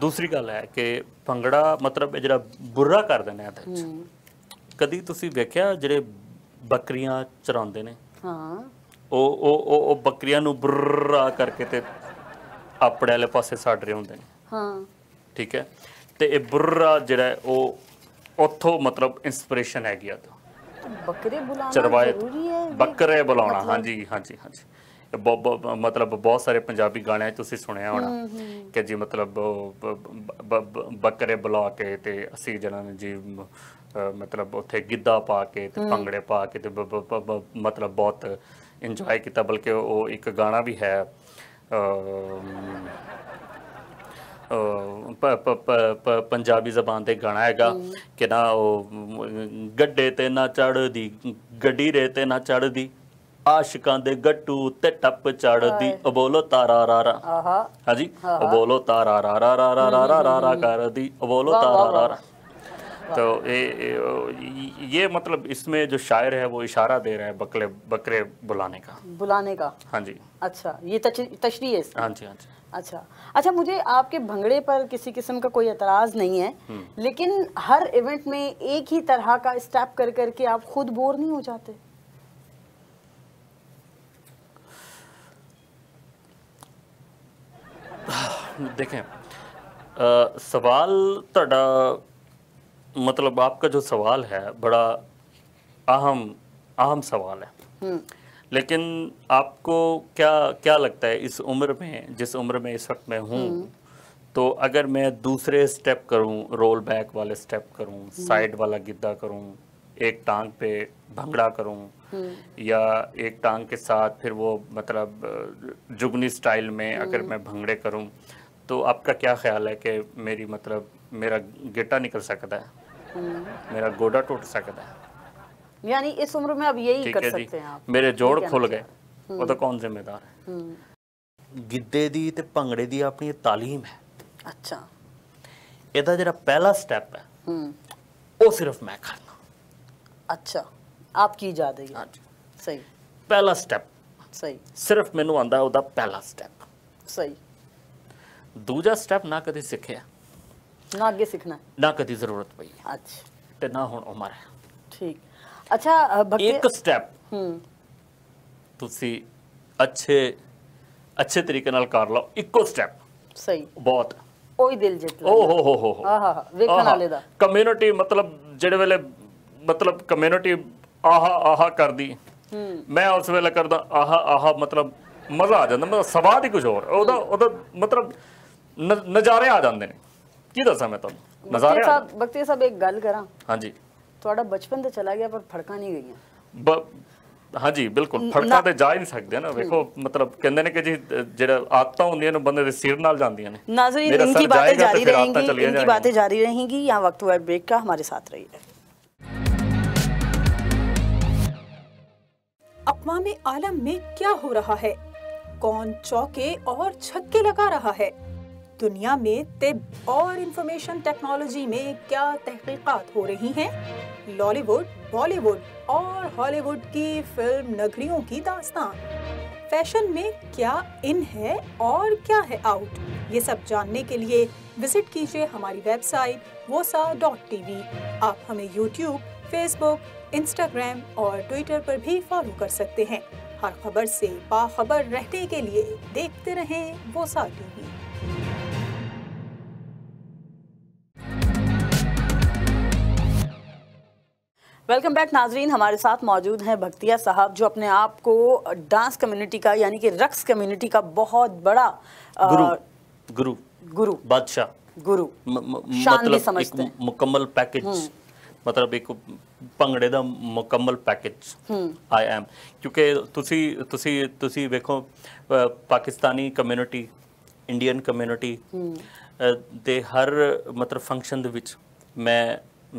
ਦੂਸਰੀ ਗੱਲ ਹੈ ਕਿ ਪੰਗੜਾ ਮਤਲਬ ਜਿਹੜਾ ਬੁਰਾ ਕਰ ਦਿੰਦੇ ਆ ਤੇ ਕਦੀ ਤੁਸੀਂ ਵੇਖਿਆ ਜਿਹੜੇ ਬੱਕਰੀਆਂ ਚਰਾਉਂਦੇ ਨੇ ਹਾਂ ਉਹ ਉਹ ਉਹ ਬੱਕਰੀਆਂ ਨੂੰ ਬਰਰਾ ਕਰਕੇ ਤੇ ਆਪਣੇ ਵਾਲੇ ਪਾਸੇ ਛੱਡ ਰਹੇ ਹੁੰਦੇ ਨੇ ਹਾਂ ਠੀਕ ਹੈ ਤੇ ਇਹ ਬੁਰਰਾ ਜਿਹੜਾ ਉਹ ਉੱਥੋਂ ਮਤਲਬ ਇਨਸਪੀਰੇਸ਼ਨ ਹੈਗੀ ਆ ਬੱਕਰੇ ਬੁਲਾਉਣਾ ਜ਼ਰੂਰੀ ਹੈ ਬੱਕਰੇ ਬੁਲਾਉਣਾ ਹਾਂਜੀ ਹਾਂਜੀ ਹਾਂਜੀ ਮਤਲਬ ਬਹੁਤ ਸਾਰੇ ਪੰਜਾਬੀ ਗਾਣਿਆਂ 'ਚ ਤੁਸੀਂ ਸੁਣਿਆ ਹੋਣਾ ਕਿ ਜੀ ਮਤਲਬ ਬੱਕਰੇ ਬੁਲਾ ਕੇ ਤੇ ਅਸੀਂ ਜਨਾਂ ਨੇ ਜੀ ਮਤਲਬ ਉੱਥੇ ਗਿੱਧਾ ਪਾ ਕੇ ਤੇ ਪੰਗੜੇ ਪਾ ਕੇ ਤੇ ਮਤਲਬ ਬਹੁਤ ਇੰਜੋਏ ਕੀਤਾ ਬਲਕਿ ਉਹ ਇੱਕ ਗਾਣਾ ਵੀ ਹੈ ਪੰਜਾਬੀ ਜ਼ਬਾਨ ਤੇ ਗਾਣਾ ਹੈਗਾ ਕਿ ਨਾ ਉਹ ਗੱਡੇ ਤੇ ਨਾ ਚੜਦੀ ਗੱਡੀ ਰੇ ਤੇ ਨਾ ਚੜਦੀ ਆਸ਼ਿਕਾਂ ਦੇ ਗੱਟੂ ਤੇ ਟੱਪ ਚੜਦੀ ਬੋਲੋ ਤਾਰਾ ਰਾ ਰਾ ਹਾਂਜੀ ਬੋਲੋ ਤਾਰਾ ਰਾ ਰਾ ਰਾ ਰਾ ਰਾ ਰਾ ਕਰਦੀ ਬੋਲੋ ਤਾਰਾ ਰਾ ਰਾ तो ए, ए, ये मतलब इसमें जो शायर है वो इशारा दे रहा है बकले बकरे बुलाने का बुलाने का हाँ जी अच्छा ये तशरी है हाँ जी हाँ जी अच्छा अच्छा मुझे आपके भंगड़े पर किसी किस्म का कोई एतराज़ नहीं है हम्म। लेकिन हर इवेंट में एक ही तरह का स्टेप कर करके आप खुद बोर नहीं हो जाते देखें आ, सवाल तड़ा मतलब आपका जो सवाल है बड़ा अहम अहम सवाल है हम्म। लेकिन आपको क्या क्या लगता है इस उम्र में जिस उम्र में इस वक्त मैं हूँ हम्म। तो अगर मैं दूसरे स्टेप करूँ रोल बैक वाले स्टेप करूँ साइड हम्म। वाला गिद्दा करूँ एक टांग पे भंगड़ा करूँ या एक टांग के साथ फिर वो मतलब जुगनी स्टाइल में अगर मैं भंगड़े करूँ तो आपका क्या ख्याल है कि मेरी मतलब मेरा गिटा निकल सकता है ਮੇਰਾ ਗੋਡਾ ਟੁੱਟ ਸਕਦਾ ਯਾਨੀ ਇਸ ਉਮਰ ਮੈਂ ਅਬ अब यही कर सकते हैं ਮੇਰੇ ਜੋੜ ਖੁੱਲ ਗਏ ਉਹ ਤਾਂ ਕੌਣ ਜ਼ਿੰਮੇਦਾਰ ਹੈ ਗਿੱਧੇ ਦੀ ਤੇ ਭੰਗੜੇ ਦੀ ਆਪਣੀ ਤਾਲੀਮ ਹੈ ਅੱਛਾ ਇਹਦਾ ਜਿਹੜਾ ਪਹਿਲਾ ਸਟੈਪ ਹੈ ਉਹ ਸਿਰਫ ਮੈਂ ਕਰਨਾ ਅੱਛਾ ਆਪ ਕੀ ਜਾ ਦੇਗੀ ਹਾਂਜੀ ਸਹੀ ਪਹਿਲਾ ਸਟੈਪ ਸਹੀ ਸਿਰਫ ਮੈਨੂੰ ਆਂਦਾ ਉਹਦਾ ਪਹਿਲਾ ਸਟੈਪ ਸਹੀ ਦੂਜਾ ਸਟੈਪ ਨਾ ਕਦੇ ਸਿੱਖਿਆ ਨਾ ਅੱਗੇ ਸਿੱਖਣਾ ਨਾ ਕਦੀ ਜ਼ਰੂਰਤ ਪਈ ਅੱਛਾ ਤੇ ਨਾ ਹੁਣ ਉਮਰ ਹੈ ਠੀਕ ਅੱਛਾ ਭਗਤੀ ਇੱਕ ਸਟੈਪ ਹੂੰ ਤੁਸੀਂ ਅੱਛੇ ਅੱਛੇ ਤਰੀਕੇ ਨਾਲ ਕਰ ਲਓ ਇੱਕੋ ਸਟੈਪ ਸਹੀ ਬਹੁਤ ਉਹੀ ਦਿਲ ਜਿੱਤ ਲਿਆ ਓਹ ਹੋ ਹੋ ਹੋ ਆਹਾ ਵੇਖਣ ਵਾਲੇ ਦਾ ਕਮਿਊਨਿਟੀ ਮਤਲਬ ਜਿਹੜੇ ਵੇਲੇ ਮਤਲਬ ਕਮਿਊਨਿਟੀ ਆਹਾ ਆਹਾ ਕਰਦੀ ਮੈਂ ਉਸ ਵੇਲੇ ਕਰਦਾ ਆਹਾ ਆਹਾ ਮਤਲਬ ਮਜ਼ਾ ਆ ਜਾਂਦਾ ਮਤਲਬ ਸਵਾਦ ਹੀ ਕੁਝ ਹੋਰ ਉਹਦਾ ਉਹਦਾ ਮਤਲਬ ਨਜ਼ਾਰੇ ਆ ਜਾਂਦੇ ਨੇ ਕੀ ਦੱਸਾਂ ਮੈਂ ਤੁਹਾਨੂੰ ਨਜ਼ਾਰੇ ਸਾਹਿਬ ਬਖਤੀ ਸਾਹਿਬ ਇੱਕ ਗੱਲ ਕਰਾਂ ਹਾਂਜੀ ਤੁਹਾਡਾ ਬਚਪਨ ਤੇ ਚਲਾ ਗਿਆ ਪਰ ਫੜਕਾਂ ਨਹੀਂ ਗਈਆਂ ਹਾਂਜੀ ਬਿਲਕੁਲ ਫੜਕਾਂ ਤੇ ਜਾ ਹੀ ਨਹੀਂ ਸਕਦੇ ਨਾ ਵੇਖੋ ਮਤਲਬ ਕਹਿੰਦੇ ਨੇ ਕਿ ਜੀ ਜਿਹੜਾ ਆਦਤਾਂ ਹੁੰਦੀਆਂ ਨੇ ਬੰਦੇ ਦੇ ਸਿਰ ਨਾਲ ਜਾਂਦੀਆਂ ਨੇ ਨਾਜ਼ਰੀਨ ਇਨਕੀ ਬਾतें जारी रहेंगी ਜਾਰੀ बातें ਜਾਂ ਵਕਤ ਹੋਇਆ ਬ੍ਰੇਕ ਦਾ ब्रेक का ਰਹੀ ਹੈ रहिए अकवाम ਆਲਮ ਮੇਂ ਕੀ ਹੋ ਰਹਾ ਹੈ ਕੌਣ ਚੌਕੇ ਔਰ ਛੱਕੇ ਲਗਾ ਰਹਾ ਹੈ दुनिया में तिब और इंफॉर्मेशन टेक्नोलॉजी में क्या तहकीकात हो रही हैं लॉलीवुड बॉलीवुड और हॉलीवुड की फिल्म नगरियों की दास्तान फैशन में क्या इन है और क्या है आउट ये सब जानने के लिए विजिट कीजिए हमारी वेबसाइट वोसा डॉट टी आप हमें यूट्यूब फेसबुक इंस्टाग्राम और ट्विटर पर भी फॉलो कर सकते हैं हर खबर से बाखबर रहने के लिए देखते रहें वोसा टीवी वेलकम बैक नाजरीन हमारे साथ मौजूद हैं भक्तिया साहब जो अपने आप को डांस कम्युनिटी का यानी कि रक्स कम्युनिटी का बहुत बड़ा गुरु गुरु गुरु बादशाह गुरु मतलब समझते एक मुकम्मल पैकेज हम्म। मतलब एक ਭੰਗੜੇ ਦਾ ਮੁਕੰਮਲ ਪੈਕੇਜ ਆਈ ਐਮ ਕਿਉਂਕਿ ਤੁਸੀਂ ਤੁਸੀਂ ਤੁਸੀਂ ਵੇਖੋ ਪਾਕਿਸਤਾਨੀ ਕਮਿਊਨਿਟੀ ਇੰਡੀਅਨ ਕਮਿਊਨਿਟੀ ਦੇ ਹਰ ਮਤਲਬ ਫੰਕਸ਼ਨ ਦੇ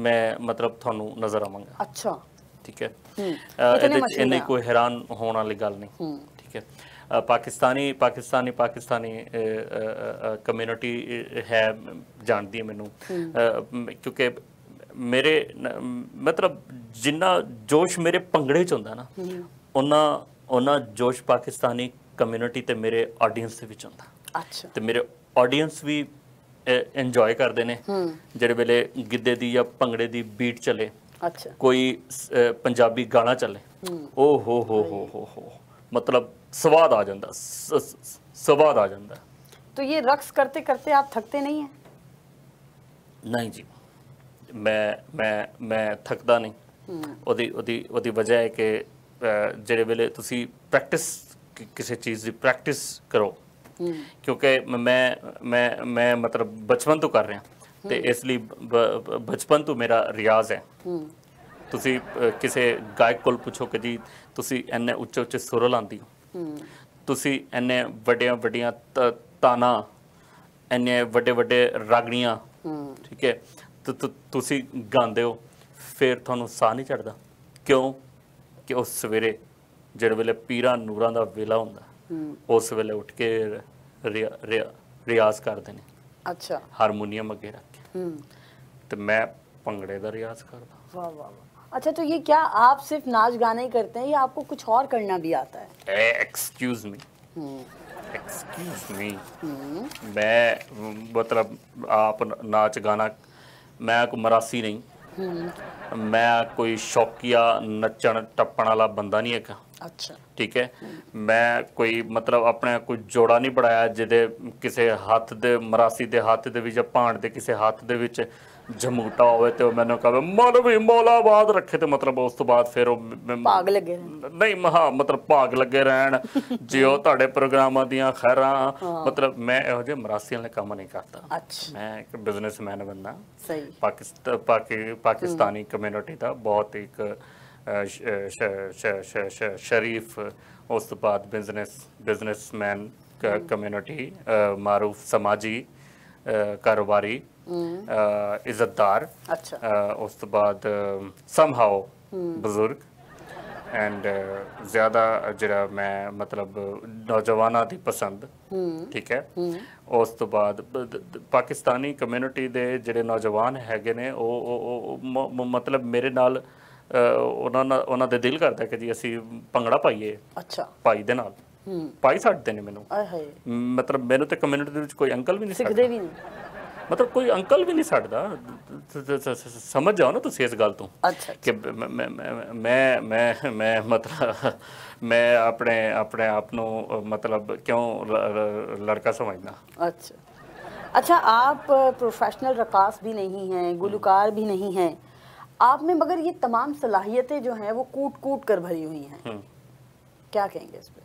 ਮੈਂ ਮਤਲਬ ਤੁਹਾਨੂੰ ਨਜ਼ਰ ਆਵਾਂਗਾ ਅੱਛਾ ਠੀਕ ਹੈ ਇਹਦੇ ਵਿੱਚ ਇੰਨੀ ਕੋਈ ਹੈਰਾਨ ਹੋਣ ਵਾਲੀ ਗੱਲ ਨਹੀਂ ਠੀਕ ਹੈ ਪਾਕਿਸਤਾਨੀ ਪਾਕਿਸਤਾਨੀ ਪਾਕਿਸਤਾਨੀ ਕਮਿਊਨਿਟੀ ਹੈ ਜਾਣਦੀ ਹੈ ਮੈਨੂੰ ਕਿਉਂਕਿ ਮੇਰੇ ਮਤਲਬ ਜਿੰਨਾ ਜੋਸ਼ ਮੇਰੇ ਪੰਗੜੇ ਚ ਹੁੰਦਾ ਨਾ ਉਹਨਾਂ ਉਹਨਾਂ ਜੋਸ਼ ਪਾਕਿਸਤਾਨੀ ਕਮਿਊਨਿਟੀ ਤੇ ਮੇਰੇ ਆਡੀਅנס ਦੇ ਵਿੱਚ ਹੁੰਦਾ ਅੱਛਾ ਤੇ ਮੇਰੇ ਆਡੀਅנס ਵੀ ਇੰਜੋਏ ਕਰਦੇ ਨੇ ਜਿਹੜੇ ਵੇਲੇ ਗਿੱਧੇ ਦੀ ਜਾਂ ਭੰਗੜੇ ਦੀ ਬੀਟ ਚੱਲੇ ਅੱਛਾ ਕੋਈ ਪੰਜਾਬੀ ਗਾਣਾ ਚੱਲੇ ਓ ਹੋ ਹੋ ਹੋ ਹੋ ਹੋ ਮਤਲਬ ਸਵਾਦ ਆ ਜਾਂਦਾ ਸਵਾਦ ਆ ਜਾਂਦਾ ਤੋ ਇਹ ਰਕਸ ਕਰਤੇ ਕਰਤੇ ਆਪ ਥਕਤੇ ਨਹੀਂ ਹੈ ਨਹੀਂ ਜੀ ਮੈਂ ਮੈਂ ਮੈਂ ਥਕਦਾ ਨਹੀਂ ਉਹਦੀ ਉਹਦੀ ਉਹਦੀ ਵਜ੍ਹਾ ਹੈ ਕਿ ਜਿਹੜੇ ਵੇਲੇ ਤੁਸੀਂ ਪ੍ਰੈਕਟਿਸ ਕਿਸੇ ਚੀਜ਼ ਦੀ ਪ੍ਰੈਕਟਿਸ ਕਰੋ ਕਿਉਂਕਿ ਮੈਂ ਮੈਂ ਮੈਂ ਮਤਲਬ ਬਚਪਨ ਤੋਂ ਕਰ ਰਿਹਾ ਤੇ ਇਸ ਲਈ ਬਚਪਨ ਤੋਂ ਮੇਰਾ ਰਿਆਜ਼ ਹੈ ਤੁਸੀਂ ਕਿਸੇ ਗਾਇਕ ਕੋਲ ਪੁੱਛੋ ਕਿ ਜੀ ਤੁਸੀਂ ਐਨੇ ਉੱਚੇ ਉੱਚੇ ਸੁਰ ਲਾਉਂਦੀ ਹੋ ਤੁਸੀਂ ਐਨੇ ਵੱਡਿਆਂ ਵੱਡੀਆਂ ਤਾਨਾ ਐਨੇ ਵੱਡੇ ਵੱਡੇ ਰਾਗਣੀਆਂ ਠੀਕ ਹੈ ਤੁਸੀਂ ਗਾਉਂਦੇ ਹੋ ਫਿਰ ਤੁਹਾਨੂੰ ਸਾਹ ਨਹੀਂ ਚੜਦਾ ਕਿਉਂ ਕਿ ਉਹ ਸਵੇਰੇ ਜਿਹੜੇ ਵੇਲੇ ਪੀਰਾਂ ਨੂਰਾਂ ਦਾ ਵੇਲਾ ਹੁੰਦਾ ਉਸ ਵੇਲੇ ਉੱਠ ਕੇ ਰਿਆਜ਼ ਕਰਦੇ ਨੇ ਅੱਛਾ ਹਾਰਮੋਨੀਅਮ ਅੱਗੇ ਰੱਖ ਕੇ ਤੇ ਮੈਂ ਭੰਗੜੇ ਦਾ ਰਿਆਜ਼ ਕਰਦਾ ਵਾਹ ਵਾਹ अच्छा तो ये क्या आप सिर्फ नाच गाना ही करते हैं या आपको कुछ और करना भी आता है एक्सक्यूज मी एक्सक्यूज मी मैं मतलब आप नाच गाना मैं कोई मरासी नहीं हम्म। मैं कोई शौकिया नचण टप्पण वाला बंदा नहीं है ਅੱਛਾ ਠੀਕ ਹੈ ਮੈਂ ਕੋਈ ਮਤਲਬ ਆਪਣੇ ਕੋਈ ਜੋੜਾ ਨਹੀਂ ਬਣਾਇਆ ਜਿਹਦੇ ਕਿਸੇ ਹੱਥ ਦੇ ਮਰਾਸੀ ਦੇ ਹੱਥ ਦੇ ਵਿੱਚ ਭਾਂਡ ਦੇ ਕਿਸੇ ਹੱਥ ਦੇ ਵਿੱਚ ਜਮੂਟਾ ਹੋਵੇ ਤੇ ਉਹ ਮੈਨੂੰ ਕਹੇ ਮਨ ਵੀ ਮੌਲਾਬਾਦ ਰੱਖੇ ਤੇ ਮਤਲਬ ਉਸ ਤੋਂ ਬਾਅਦ ਫਿਰ ਉਹ ਭਾਗ ਲੱਗੇ ਨਹੀਂ ਮਹਾ ਮਤਲਬ ਭਾਗ ਲੱਗੇ ਰਹਿਣ [laughs] ਜਿਉ ਤੁਹਾਡੇ ਪ੍ਰੋਗਰਾਮਾਂ ਦੀਆਂ ਖੈਰਾਂ ਮਤਲਬ ਮੈਂ ਇਹੋ ਜਿਹੇ ਮਰਾਸੀਆਂ ਨਾਲ ਕੰਮ ਨਹੀਂ ਕਰਦਾ ਮੈਂ ਇੱਕ ਬਿਜ਼ਨਸਮੈਨ ਬੰਦਾ ਸਹੀ ਪਾਕਿਸਤਾਨੀ ਕਮਿਊਨਿਟੀ ਦਾ ਬਹੁਤ ਇੱਕ ਸ਼ਰੀਫ ਉਸ ਤੋਂ ਬਾਅਦ ਬਿਜ਼ਨਸ ਬਿਜ਼ਨਸਮੈਨ ਕਮਿਊਨਿਟੀ ਮਾਰੂਫ ਸਮਾਜੀ ਕਾਰੋਬਾਰੀ ਇੱਜ਼ਤਦਾਰ ਅੱਛਾ ਉਸ ਤੋਂ ਬਾਅਦ ਸਮਹਾਉ ਬਜ਼ੁਰਗ ਐਂਡ ਜ਼ਿਆਦਾ ਜਿਹੜਾ ਮੈਂ ਮਤਲਬ ਨੌਜਵਾਨਾਂ ਦੀ ਪਸੰਦ ਠੀਕ ਹੈ ਉਸ ਤੋਂ ਬਾਅਦ ਪਾਕਿਸਤਾਨੀ ਕਮਿਊਨਿਟੀ ਦੇ ਜਿਹੜੇ ਨੌਜਵਾਨ ਹੈਗੇ ਨੇ ਉਹ ਮਤਲਬ ਮੇਰੇ ਨਾਲ ਉਹਨਾਂ ਨਾਲ ਉਹਨਾਂ ਦੇ ਦਿਲ ਕਰਦਾ ਕਿ ਜੀ ਅਸੀਂ ਪੰਗੜਾ ਪਾਈਏ ਅੱਛਾ ਪਾਈ ਦੇ ਨਾਲ ਹੂੰ ਪਾਈ ਛੱਡਦੇ ਨੇ ਮੈਨੂੰ ਆਏ ਹਾਏ ਮਤਲਬ ਮੈਨੂੰ ਤੇ ਕਮਿਊਨਿਟੀ ਦੇ ਵਿੱਚ ਕੋਈ ਅੰਕਲ ਵੀ ਨਹੀਂ ਸਿੱਖਦੇ ਵੀ ਨਹੀਂ ਮਤਲਬ ਕੋਈ ਅੰਕਲ ਵੀ ਨਹੀਂ ਛੱਡਦਾ ਸਮਝ ਜਾਓ ਨਾ ਤੁਸੀਂ ਇਸ ਗੱਲ ਤੋਂ ਕਿ ਮੈਂ ਮੈਂ ਮੈਂ ਮਤਲਬ [laughs] ਮੈਂ ਆਪਣੇ ਆਪਣੇ ਆਪ ਨੂੰ ਮਤਲਬ ਕਿਉਂ ਲੜਕਾ ਸਮਝਦਾ ਅੱਛਾ ਅੱਛਾ ਆਪ ਪ੍ਰੋਫੈਸ਼ਨਲ ਰਕਾਸ ਵੀ ਨਹੀਂ ਹੈ ਗੁਲੂਕਾਰ ਵੀ ਨਹੀਂ ਹੈ आप में मगर ये तमाम सलाहियतें जो हैं वो कूट कूट कर भरी हुई हैं हम्म। क्या कहेंगे इस पर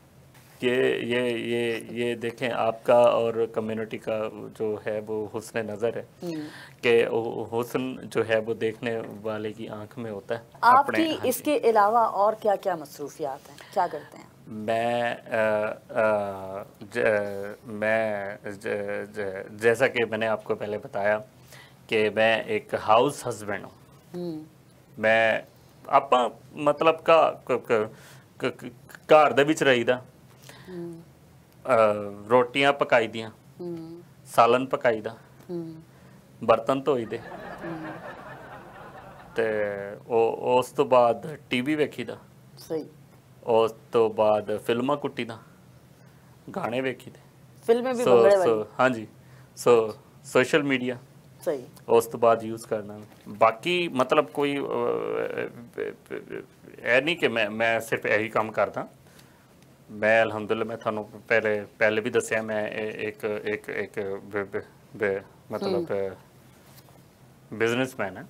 ये ये ये ये देखें आपका और कम्युनिटी का जो है वो हुसन नज़र है हम्म। कि हुसन जो है वो देखने वाले की आंख में होता है आपकी हाँ इसके अलावा और क्या क्या मसरूफियात हैं क्या करते हैं मैं आ, आ, ज, मैं ज, ज, जैसा कि मैंने आपको पहले बताया कि मैं एक हाउस हस्बैंड हूँ ਮੈਂ ਆਪਾਂ ਮਤਲਬ ਕਾ ਘਰ ਦੇ ਵਿੱਚ ਰਹੀਦਾ ਰੋਟੀਆਂ ਪਕਾਈਦੀਆਂ ਸਾਲਨ ਪਕਾਈਦਾ ਬਰਤਨ ਧੋਈਦੇ ਤੇ ਉਹ ਉਸ ਤੋਂ ਬਾਅਦ ਟੀਵੀ ਵੇਖੀਦਾ ਸਹੀ ਉਸ ਤੋਂ ਬਾਅਦ ਫਿਲਮਾਂ ਕੁੱਟੀਦਾ ਗਾਣੇ ਵੇਖੀਦੇ ਫਿਲਮੇ ਵੀ ਬੰਗਲੇ ਵਾਲੀ ਹਾਂਜੀ ਸੋ ਸੋਸ਼ਲ ਮੀਡੀਆ ਸਹੀ ਉਸ ਤੋਂ ਬਾਅਦ ਯੂਜ਼ ਕਰਨਾ ਬਾਕੀ ਮਤਲਬ ਕੋਈ ਐ ਨਹੀਂ ਕਿ ਮੈਂ ਮੈਂ ਸਿਰਫ ਇਹੀ ਕੰਮ ਕਰਦਾ ਮੈਂ ਅਲਹਮਦੁਲਿਲਾ ਮੈਂ ਤੁਹਾਨੂੰ ਪਹਿਲੇ ਪਹਿਲੇ ਵੀ ਦੱਸਿਆ ਮੈਂ ਇੱਕ ਇੱਕ ਇੱਕ ਮਤਲਬ ਬਿਜ਼ਨਸਮੈਨ ਹਾਂ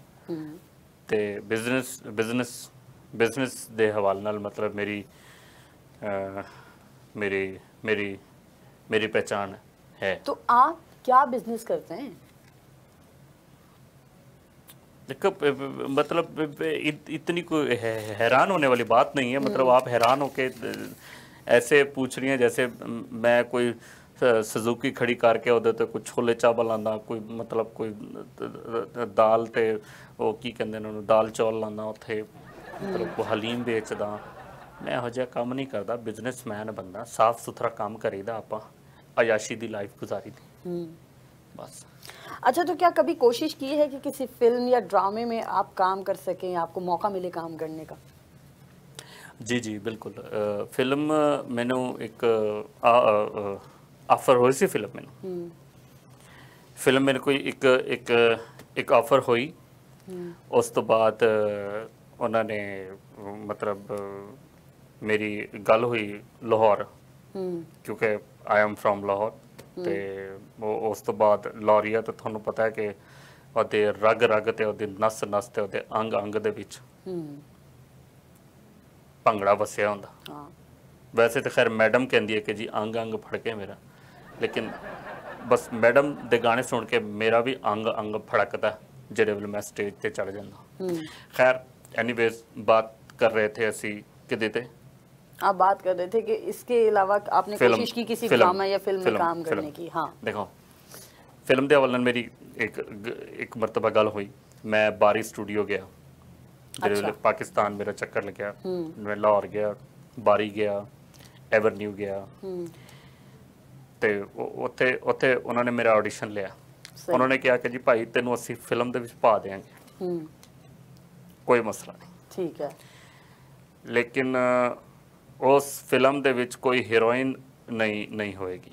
ਤੇ ਬਿਜ਼ਨਸ ਬਿਜ਼ਨਸ ਬਿਜ਼ਨਸ ਦੇ ਹਵਾਲੇ ਨਾਲ ਮਤਲਬ ਮੇਰੀ ਮੇਰੀ ਮੇਰੀ ਮੇਰੀ ਪਛਾਣ ਹੈ ਤਾਂ ਆਪ ਕੀ ਬਿਜ਼ਨਸ ਕਰਦੇ ਹੋ देखो मतलब इतनी कोई हैरान होने वाली बात नहीं है मतलब हम्म। आप हैरान होके ऐसे पूछ रही हैं जैसे मैं कोई सुजुकी खड़ी करके ओद तो कोई छोले चावल आंदा कोई मतलब कोई दाल तो वो की कहते दाल चौल लाना उ मतलब हम्म। हलीम बेचदा मैं यहोजा काम नहीं करता बिजनेसमैन बंदा साफ सुथरा काम करी आप अयाशी की लाइफ गुजारी दी हम्म। बस अच्छा तो क्या कभी कोशिश की है कि किसी फिल्म या ड्रामे में आप काम कर सकें आपको मौका मिले काम करने का जी जी बिल्कुल आ, फिल्म मैंने एक ऑफर हुई सी फिल्म मैंने हम्म। फिल्म मेरे को एक एक एक ऑफर हुई हम्म। उस तो बाद उन्होंने मतलब मेरी गल हुई लाहौर हम्म। क्योंकि आई एम फ्रॉम लाहौर ਤੇ ਉਸ ਤੋਂ ਬਾਅਦ ਲੌਰੀਆ ਤਾਂ ਤੁਹਾਨੂੰ ਪਤਾ ਹੈ ਕਿ ਉਹਦੇ ਰਗ ਰਗ ਤੇ ਉਹਦੇ ਨਸ ਨਸ ਤੇ ਉਹਦੇ ਅੰਗ ਅੰਗ ਦੇ ਵਿੱਚ ਹੂੰ ਪੰਗੜਾ ਵਸਿਆ ਹੁੰਦਾ ਹਾਂ ਵੈਸੇ ਤਾਂ ਖੈਰ ਮੈਡਮ ਕਹਿੰਦੀ ਹੈ ਕਿ ਜੀ ਅੰਗ ਅੰਗ ਫੜ ਕੇ ਮੇਰਾ ਲੇਕਿਨ ਬਸ ਮੈਡਮ ਦੇ ਗਾਣੇ ਸੁਣ ਕੇ ਮੇਰਾ ਵੀ ਅੰਗ ਅੰਗ ਫੜਕਦਾ ਜਿਹੜੇ ਵੇਲੇ ਮੈਂ ਸਟੇਜ ਤੇ ਚੜ ਜਾਂਦਾ ਹੂੰ ਖੈਰ ਐਨੀਵੇਜ਼ ਬਾਤ ਕਰ ਰਹੇ ਥੇ ਅਸੀਂ ਕਿਦੇ ਤੇ आप बात कर रहे थे कि इसके अलावा आपने कोशिश की किसी ड्रामा या फिल्म में काम करने की हाँ ਦੇਖੋ ਫਿਲਮ ਦੇ ਹਵਾਲਨ ਮੇਰੀ ਇੱਕ ਇੱਕ ਮਰਤਬਾ ਗੱਲ ਹੋਈ ਮੈਂ ਬਾਰੀ ਸਟੂਡੀਓ ਗਿਆ ਜਿਹੜੇ ਪਾਕਿਸਤਾਨ ਮੇਰਾ ਚੱਕਰ ਲੱਗਿਆ ਮੈਂ ਲਾਹੌਰ ਗਿਆ ਬਾਰੀ ਗਿਆ ਐਵਰਨਿਊ ਗਿਆ ਤੇ ਉੱਥੇ ਉੱਥੇ ਉਹਨਾਂ ਨੇ ਮੇਰਾ ਆਡੀਸ਼ਨ ਲਿਆ ਉਹਨਾਂ ਨੇ ਕਿਹਾ ਕਿ ਜੀ ਭਾਈ ਤੈਨੂੰ ਅਸੀਂ ਫਿਲਮ ਦੇ ਵਿੱਚ ਪਾ ਦੇਾਂਗੇ ਕੋਈ ਮਸਲਾ ਨਹੀਂ ਠੀਕ ਹੈ ਲੇਕਿਨ ਉਸ ਫਿਲਮ ਦੇ ਵਿੱਚ ਕੋਈ ਹੀਰੋਇਨ ਨਹੀਂ ਨਹੀਂ ਹੋਏਗੀ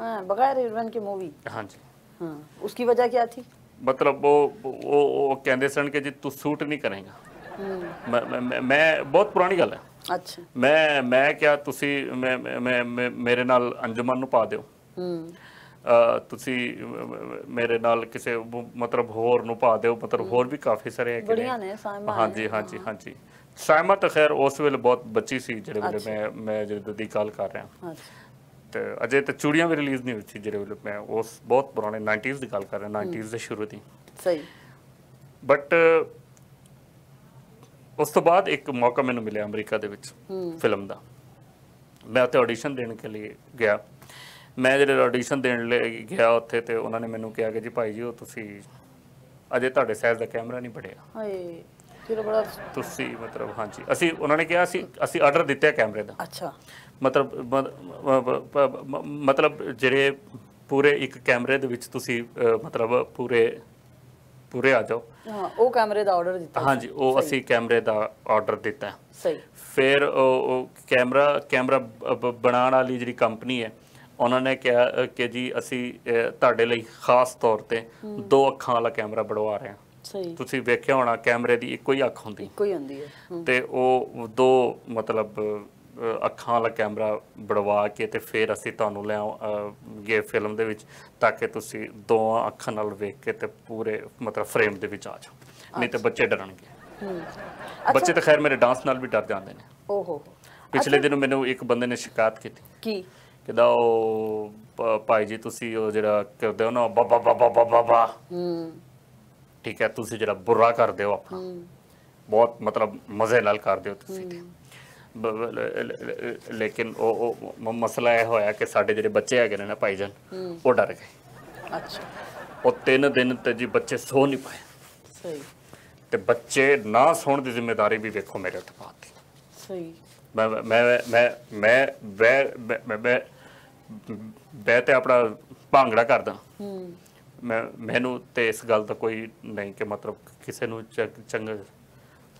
ਹਾਂ ਬਗੈਰ ਹੀਰੋਇਨ ਕੀ ਮੂਵੀ ਹਾਂਜੀ जी ਉਸकी वजह क्या थी मतलब वो वो वो कहते सन के जी तू सूट नहीं करेगा मैं, मैं, मैं बहुत ਪੁਰਾਣੀ ਗੱਲ ਹੈ ਅੱਛਾ ਮੈਂ ਮੈਂ ਕਿਹਾ ਤੁਸੀਂ ਮੈਂ ਮੈਂ ਮੇਰੇ ਨਾਲ ਅੰਜਮਨ ਨੂੰ ਪਾ ਦਿਓ ਹੂੰ ਤੁਸੀਂ ਮੇਰੇ ਨਾਲ ਕਿਸੇ ਮਤਲਬ ਹੋਰ ਨੂੰ ਪਾ ਦਿਓ ਮਤਲਬ ਹੋਰ ਵੀ ਕਾਫੀ ਸਾਰੇ ਹੈਗੇ ਨੇ ਬੜੀਆਂ ਨੇ ਸਾਇਮਾ ਹਾਂਜੀ ਹਾਂਜੀ ਹਾਂਜੀ ਸਾਇਮਾ ਤਾਂ ਖੈਰ ਉਸ ਵੇਲੇ ਬਹੁਤ ਬੱਚੀ ਸੀ ਜਿਹੜੇ ਵੇਲੇ ਮੈਂ ਮੈਂ ਜਿਹੜੇ ਦੀ ਗੱਲ ਕਰ ਰਿਹਾ ਤੇ ਅਜੇ ਤਾਂ ਚੂੜੀਆਂ ਵੀ ਰਿਲੀਜ਼ ਨਹੀਂ ਹੋਈ ਸੀ ਜਿਹੜੇ ਵੇਲੇ ਮੈਂ ਉਸ ਬਹੁਤ ਪੁਰਾਣੇ 90s ਦੀ ਗੱਲ ਕਰ ਰਿਹਾ 90s ਦੇ ਸ਼ੁਰੂ ਦੀ ਸਹੀ ਬਟ ਉਸ ਤੋਂ ਬਾਅਦ ਇੱਕ ਮੌਕਾ ਮੈਨੂੰ ਮਿਲਿਆ ਅਮਰੀਕਾ ਦੇ ਵਿੱਚ ਫਿਲਮ ਦਾ ਮੈਂ ਉੱਥੇ ਆਡੀਸ਼ਨ ਦੇਣ ਕੇ ਲਈ ਗਿਆ ਮੈਂ ਜਿਹੜੇ ਆਡੀਸ਼ਨ ਦੇਣ ਲਈ ਗਿਆ ਉੱਥੇ ਤੇ ਉਹਨਾਂ ਨੇ ਮੈਨੂੰ ਕਿਹਾ ਕਿ ਜੀ ਭਾਈ ਜੀ ਉਹ ਤੁਸੀਂ ਅਜੇ ਤੁਹਾਡੇ ਸਾਈਜ਼ ਦਾ ਕੈਮਰਾ ਨਹੀਂ ਪੜਿਆ ਹਾਏ ਫਿਰ ਬੜਾ ਤੁਸੀਂ ਮਤਲਬ ਹਾਂਜੀ ਅਸੀਂ ਉਹਨਾਂ ਨੇ ਕਿਹਾ ਸੀ ਅਸੀਂ ਆਰਡਰ ਦਿੱਤਾ ਕੈਮਰੇ ਦਾ ਅੱਛਾ ਮਤਲਬ ਮਤਲਬ ਜਿਹੜੇ ਪੂਰੇ ਇੱਕ ਕੈਮਰੇ ਦੇ ਵਿੱਚ ਤੁਸੀਂ ਮਤਲਬ ਪੂਰੇ ਪੂਰੇ ਆ ਜਾਓ ਹਾਂ ਉਹ ਕੈਮਰੇ ਦਾ ਆਰਡਰ ਦਿੱਤਾ ਹਾਂਜੀ ਉਹ ਅਸੀਂ ਕੈਮਰੇ ਦਾ ਆਰਡਰ ਦਿੱਤਾ ਸਹੀ ਫਿਰ ਉਹ ਕੈਮਰਾ ਕੈਮਰਾ ਬਣਾਉਣ ਵਾਲੀ ਜਿਹੜੀ ਕੰਪਨੀ ਹੈ ਉਹਨਾਂ ਨੇ ਕਿਹਾ ਕਿ ਜੀ ਅਸੀਂ ਤੁਹਾਡੇ ਲਈ ਖਾਸ ਤੌਰ ਤੇ ਦੋ ਅੱਖਾਂ ਵਾਲਾ ਕੈਮਰਾ ਬਣਵਾ ਰਹੇ ਹਾਂ ਸਹੀ ਤੁਸੀਂ ਵੇਖਿਆ ਹੋਣਾ ਕੈਮਰੇ ਦੀ ਇੱਕੋ ਹੀ ਅੱਖ ਹੁੰਦੀ ਇੱਕੋ ਹੀ ਹੁੰਦੀ ਹੈ ਤੇ ਉਹ ਦੋ ਮਤਲਬ ਅੱਖਾਂ ਵਾਲਾ ਕੈਮਰਾ ਬੜਵਾ ਕੇ ਤੇ ਫਿਰ ਅਸੀਂ ਤੁਹਾਨੂੰ ਲੈ ਗਏ ਫਿਲਮ ਦੇ ਵਿੱਚ ਤਾਂ ਕਿ ਤੁਸੀਂ ਦੋ ਅੱਖਾਂ ਨਾਲ ਵੇਖ ਕੇ ਤੇ ਪੂਰੇ ਮਤਲਬ ਫਰੇਮ ਦੇ ਵਿੱਚ ਆ ਜਾਓ ਨਹੀਂ ਤੇ ਬੱਚੇ ਡਰਨਗੇ ਬੱਚੇ ਤਾਂ ਖੈਰ ਮੇਰੇ ਡਾਂਸ ਨਾਲ ਵੀ ਡਰ ਜਾਂਦੇ ਨੇ ਓਹੋ ਪਿਛਲੇ ਦਿਨ ਮੈਨੂੰ ਇੱਕ ਬੰਦੇ ਨੇ ਸ਼ਿਕਾਇਤ ਕੀਤੀ ਕੀ ਕਿਦਾ ਉਹ ਭਾਈ ਜੀ ਤੁਸੀਂ ਉਹ ਜਿਹੜਾ ਕਰਦੇ ਹੋ ਨਾ ਬਾ ਬਾ ਬਾ ਬਾਬਾ ਹੂੰ ਠੀਕ ਹੈ ਤੁਸੀਂ ਜਿਹੜਾ ਬੁਰਾ ਕਰਦੇ ਹੋ ਆਪਣਾ ਬਹੁਤ ਮਤਲਬ ਮਜ਼ੇ ਨਾਲ ਕਰਦੇ ਹੋ ਤੁਸੀਂ ਤੇ ਲੇਕਿਨ ਉਹ ਮਸਲਾ ਇਹ ਹੋਇਆ ਕਿ ਸਾਡੇ ਜਿਹੜੇ ਬੱਚੇ ਹੈਗੇ ਨੇ ਨਾ ਭਾਈਜਾਨ ਉਹ ਡਰ ਗਏ ਅੱਛਾ ਉਹ ਤਿੰਨ ਦਿਨ ਤੇ ਜੀ ਬੱਚੇ ਸੋ ਨਹੀਂ ਪਾਏ ਸਹੀ ਤੇ ਬੱਚੇ ਨਾ ਸੌਣ ਦੀ ਜ਼ਿੰਮੇਵਾਰੀ ਵੀ ਵੇਖੋ ਮੇਰੇ ਉੱਤੇ ਪਾਤੀ ਸਹੀ ਮੈਂ ਮੈਂ ਮੈਂ ਮੈਂ ਬੈ ਬੈ ਬੈ ਤੇ ਆਪਣਾ ਭਾਂਗੜਾ ਕਰਦਾ ਹੂੰ ਮੈਨੂੰ ਤੇ ਇਸ ਗੱਲ ਦਾ ਕੋਈ ਨਹੀਂ ਕਿ ਮਤਲਬ ਕਿਸੇ ਨੂੰ ਚੰਗਾ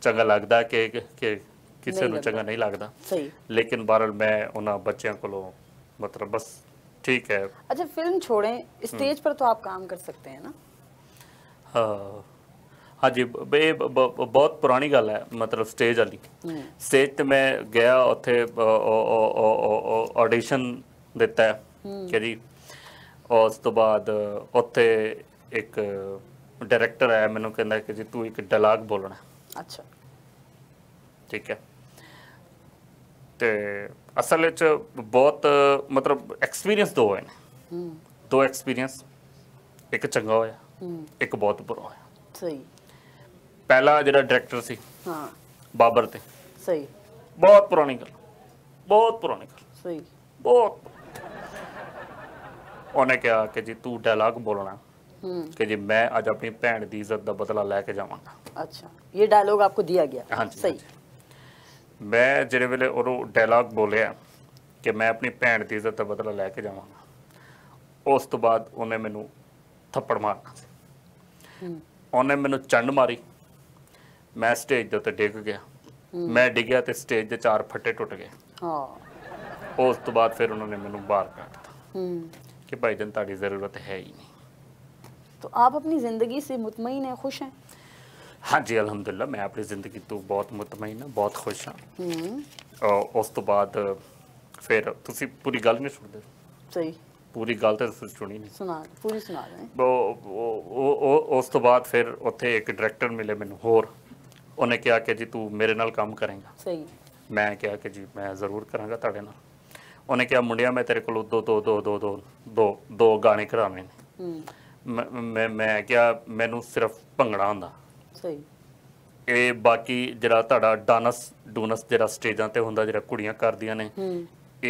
ਚੰਗਾ ਲੱਗਦਾ ਕਿ ਕਿ ਕਿਸੇ ਨੂੰ ਚੰਗਾ ਨਹੀਂ ਲੱਗਦਾ ਸਹੀ ਲੇਕਿਨ ਬਹਰਲ ਮੈਂ ਉਹਨਾਂ ਬੱਚਿਆਂ ਕੋਲੋਂ ਮਤਲਬ ਬਸ ਠੀਕ ਹੈ ਅੱਛਾ ਫਿਲਮ ਛੋੜੇ ਸਟੇਜ ਪਰ ਤਾਂ ਆਪ ਕੰਮ ਕਰ ਸਕਦੇ ਹੈ ਨਾ ਹਾਂ हाँ ਬੇ ਬਹੁਤ ਪੁਰਾਣੀ ਗੱਲ ਹੈ ਮਤਲਬ ਸਟੇਜ ਵਾਲੀ ਸਟੇਜ ਤੇ ਮੈਂ ਗਿਆ ਉੱਥੇ ਆਡੀਸ਼ਨ ਦਿੱਤਾ ਕਿ ਜੀ ਉਸ ਤੋਂ ਬਾਅਦ ਉੱਥੇ ਇੱਕ ਡਾਇਰੈਕਟਰ ਆਇਆ ਮੈਨੂੰ ਕਹਿੰਦਾ ਕਿ ਜੀ ਤੂੰ ਇੱਕ ਡਾਇਲੌਗ ਬੋਲਣਾ ਅੱਛਾ ਠੀਕ ਹੈ ਤੇ ਅਸਲ ਵਿੱਚ ਬਹੁਤ ਮਤਲਬ ਐਕਸਪੀਰੀਅੰਸ ਦੋ ਹੈ ਹੂੰ ਦੋ ਐਕਸਪੀਰੀਅੰਸ ਇੱਕ ਚੰਗਾ ਹੋਇਆ ਇੱਕ ਬਹੁਤ ਬੁਰਾ ਹੋਇਆ ਸਹੀ ਪਹਿਲਾ ਜਿਹੜਾ ਡਾਇਰੈਕਟਰ ਸੀ ਹਾਂ ਬਾਬਰ ਤੇ ਸਹੀ ਬਹੁਤ ਪੁਰਾਣੀ ਗੱਲ ਬਹੁਤ ਪੁਰਾਣੀ ਗੱਲ ਸਹੀ ਬਹੁਤ ਉਹਨੇ ਕਿਹਾ ਕਿ ਜੀ ਤੂੰ ਡਾਇਲੌਗ ਬੋਲਣਾ ਕਿ ਜੀ ਮੈਂ ਅੱਜ ਆਪਣੀ ਭੈਣ ਦੀ ਇੱਜ਼ਤ ਦਾ ਬਦਲਾ ਲੈ ਕੇ ਜਾਵਾਂਗਾ ਅੱਛਾ ਇਹ ਡਾਇਲੌਗ ਆਪਕੋ ਦਿਆ ਗਿਆ ਸਹੀ ਮੈਂ ਜਿਹੜੇ ਵੇਲੇ ਉਹ ਡਾਇਲੌਗ ਬੋਲਿਆ ਕਿ ਮੈਂ ਆਪਣੀ ਭੈਣ ਦੀ ਇੱਜ਼ਤ ਦਾ ਬਦਲਾ ਲੈ ਕੇ ਜਾਵਾਂਗਾ ਉਸ ਤੋਂ ਬਾਅਦ ਉਹਨੇ ਮੈਨੂੰ ਥੱਪੜ ਮਾਰਨਾ ਸੀ ਉਹਨੇ ਮੈਨੂੰ ਚੰਡ ਮਾਰੀ ਮੈਂ ਸਟੇਜ ਦੇ ਉੱਤੇ ਡਿੱਗ ਗਿਆ ਮੈਂ ਡਿੱਗਿਆ ਤੇ ਸਟੇਜ ਦੇ ਚਾਰ ਫੱਟੇ ਟੁੱਟ ਗਏ ਹਾਂ ਉਸ ਤੋਂ ਬਾਅਦ ਫਿਰ ਉਹਨਾਂ ਨੇ ਮੈਨੂੰ ਬਾਹਰ ਕੱਢਤਾ ਹੂੰ कि भाई दिन ताकि ज़रूरत है ही नहीं तो आप अपनी ज़िंदगी से मुतमिन हैं खुश हैं हाँ जी अलहमदिल्ला मैं अपनी ज़िंदगी तो बहुत मुतमिन हूँ बहुत खुश हाँ उस तो बाद फिर तुम पूरी गल नहीं सुनते सही ਪੂਰੀ ਗੱਲ ਤਾਂ ਸੁਣੀ ਨਹੀਂ ਸੁਣਾ ਪੂਰੀ ਸੁਣਾ ਦੇ ਉਹ ਉਸ ਤੋਂ ਬਾਅਦ ਫਿਰ ਉੱਥੇ ਇੱਕ ਡਾਇਰੈਕਟਰ ਮਿਲੇ ਮੈਨੂੰ ਹੋਰ ਉਹਨੇ ਕਿਹਾ ਕਿ ਜੀ ਤੂੰ ਮੇਰੇ ਨਾਲ ਕੰਮ ਕਰੇਂਗਾ सही मैं कहा कि जी मैं जरूर करा तेरे ना ਉਹਨੇ ਕਿਹਾ ਮੁੰਡਿਆ ਮੈਂ ਤੇਰੇ ਕੋਲ ਦੋ ਦੋ ਦੋ ਦੋ ਦੋ ਦੋ ਦੋ ਗਾਣੇ ਕਰਾਵੇਂ ਹੂੰ ਮੈਂ ਮੈਂ ਕਿਹਾ ਮੈਨੂੰ ਸਿਰਫ ਭੰਗੜਾ ਹੁੰਦਾ ਸਹੀ ਇਹ ਬਾਕੀ ਜਿਹੜਾ ਤੁਹਾਡਾ ਡਾਂਸ ਡੂਨਸ ਜਿਹੜਾ ਸਟੇਜਾਂ ਤੇ ਹੁੰਦਾ ਜਿਹੜਾ ਕੁੜੀਆਂ ਕਰਦੀਆਂ ਨੇ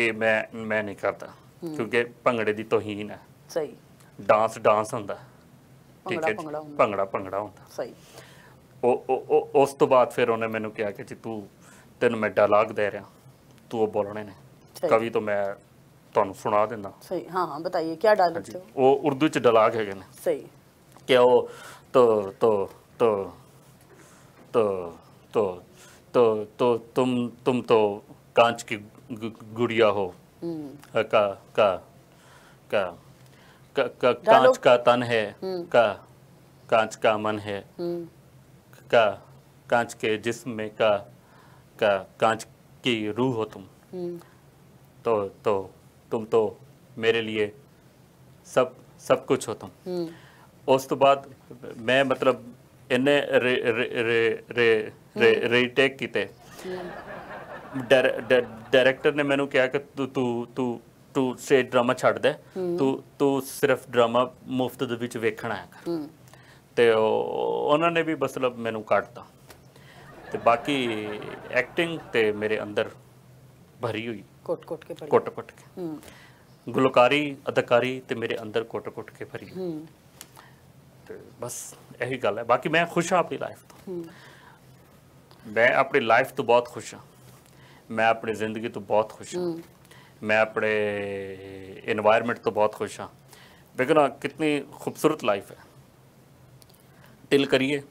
ਇਹ ਮੈਂ ਮੈਂ ਨਹੀਂ ਕਰਦਾ ਕਿਉਂਕਿ ਭੰਗੜੇ ਦੀ ਤੋਹੀਨ ਹੈ ਸਹੀ ਡਾਂਸ ਡਾਂਸ ਹੁੰਦਾ ਠੀਕ ਹੈ ਭੰਗੜਾ ਭੰਗੜਾ ਹੁੰਦਾ ਸਹੀ ਉਹ ਉਸ ਤੋਂ ਬਾਅਦ ਫਿਰ ਉਹਨੇ ਮੈਨੂੰ ਕਿਹਾ ਕਿ ਤੂੰ ਤੈਨੂੰ ਮੈਂ ਡਾਇਲੌਗ ਦੇ ਰਿਹਾ ਤੂੰ ਉਹ ਬੋਲਣੇ ਨੇ ਕਵੀ ਤੋਂ ਮੈਂ ਤੁਹਾਨੂੰ ਸੁਣਾ ਦਿੰਦਾ ਸਹੀ ਹਾਂ ਹਾਂ ਬਤਾਈਏ ਕੀ ਡਾਲ ਰਹੇ ਹੋ ਉਹ ਉਰਦੂ ਚ ਡਲਾਗ ਹੈਗੇ ਨੇ ਸਹੀ ਕਿ ਉਹ ਤੋ ਤੋ ਤੋ ਤੋ ਤੋ ਤੋ ਤੋ ਤੁਮ ਤੁਮ ਤੋ कांच की गुड़िया हो का का का कांच का तन है का कांच का मन है का कांच के जिस्म में का का कांच की रूह हो तुम तो तो तुम तो ਮੇਰੇ ਲਈ ਸਭ ਸਭ ਕੁਝ ਹੋ ਤੁਮ ਉਸ ਤੋਂ ਬਾਅਦ ਮੈਂ ਮਤਲਬ ਇਹਨੇ ਰੇ ਰੇ ਰੇ ਰੀਟੇਕ ਕੀਤੇ ਡਾਇਰੈਕਟਰ ਨੇ ਮੈਨੂੰ ਕਿਹਾ ਕਿ ਤੂੰ ਤੂੰ ਤੂੰ ਤੂੰ ਸੇ ਡਰਾਮਾ ਛੱਡ ਦੇ ਤੂੰ ਤੂੰ ਸਿਰਫ ਡਰਾਮਾ ਮੁਫਤ ਦੇ ਵਿੱਚ ਵੇਖਣਾ ਹੈ ਤੇ ਉਹਨਾਂ ਨੇ ਵੀ ਮਤਲਬ ਮੈਨੂੰ ਕੱਟਤਾ ਤੇ ਬਾਕੀ ਐਕਟਿੰਗ ਤੇ ਮੇਰੇ ਅੰਦਰ भरी हुई कोट कोट के हम्म। गुलकारी अदकारी ते मेरे अंदर कोट कोट के भरी हुई हम्म। तो बस यही गल है बाकी मैं खुश हाँ अपनी लाइफ तो हम्म। मैं अपनी लाइफ तो बहुत खुश हाँ मैं अपनी जिंदगी तो बहुत खुश हाँ मैं अपने इनवायरमेंट तो बहुत खुश हाँ देखो ना कितनी खूबसूरत लाइफ है दिल करिए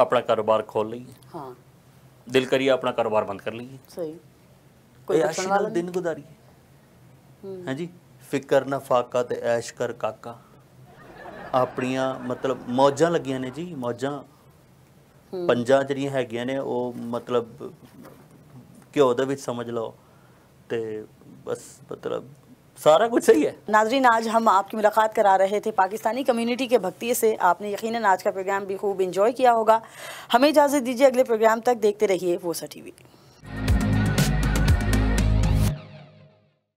अपना कारोबार खोल लीए हाँ। दिल करिए अपना कारोबार बंद कर लीए सही मतलब सारा कुछ सही है नाजरीन आज हम आपकी मुलाकात करा रहे थे पाकिस्तानी कम्युनिटी के भक्ति से आपने यकीन आज का प्रोग्राम भी खूब इंजॉय किया होगा हमें इजाज़त दीजिए अगले प्रोग्राम तक देखते रहिए वोसा टीवी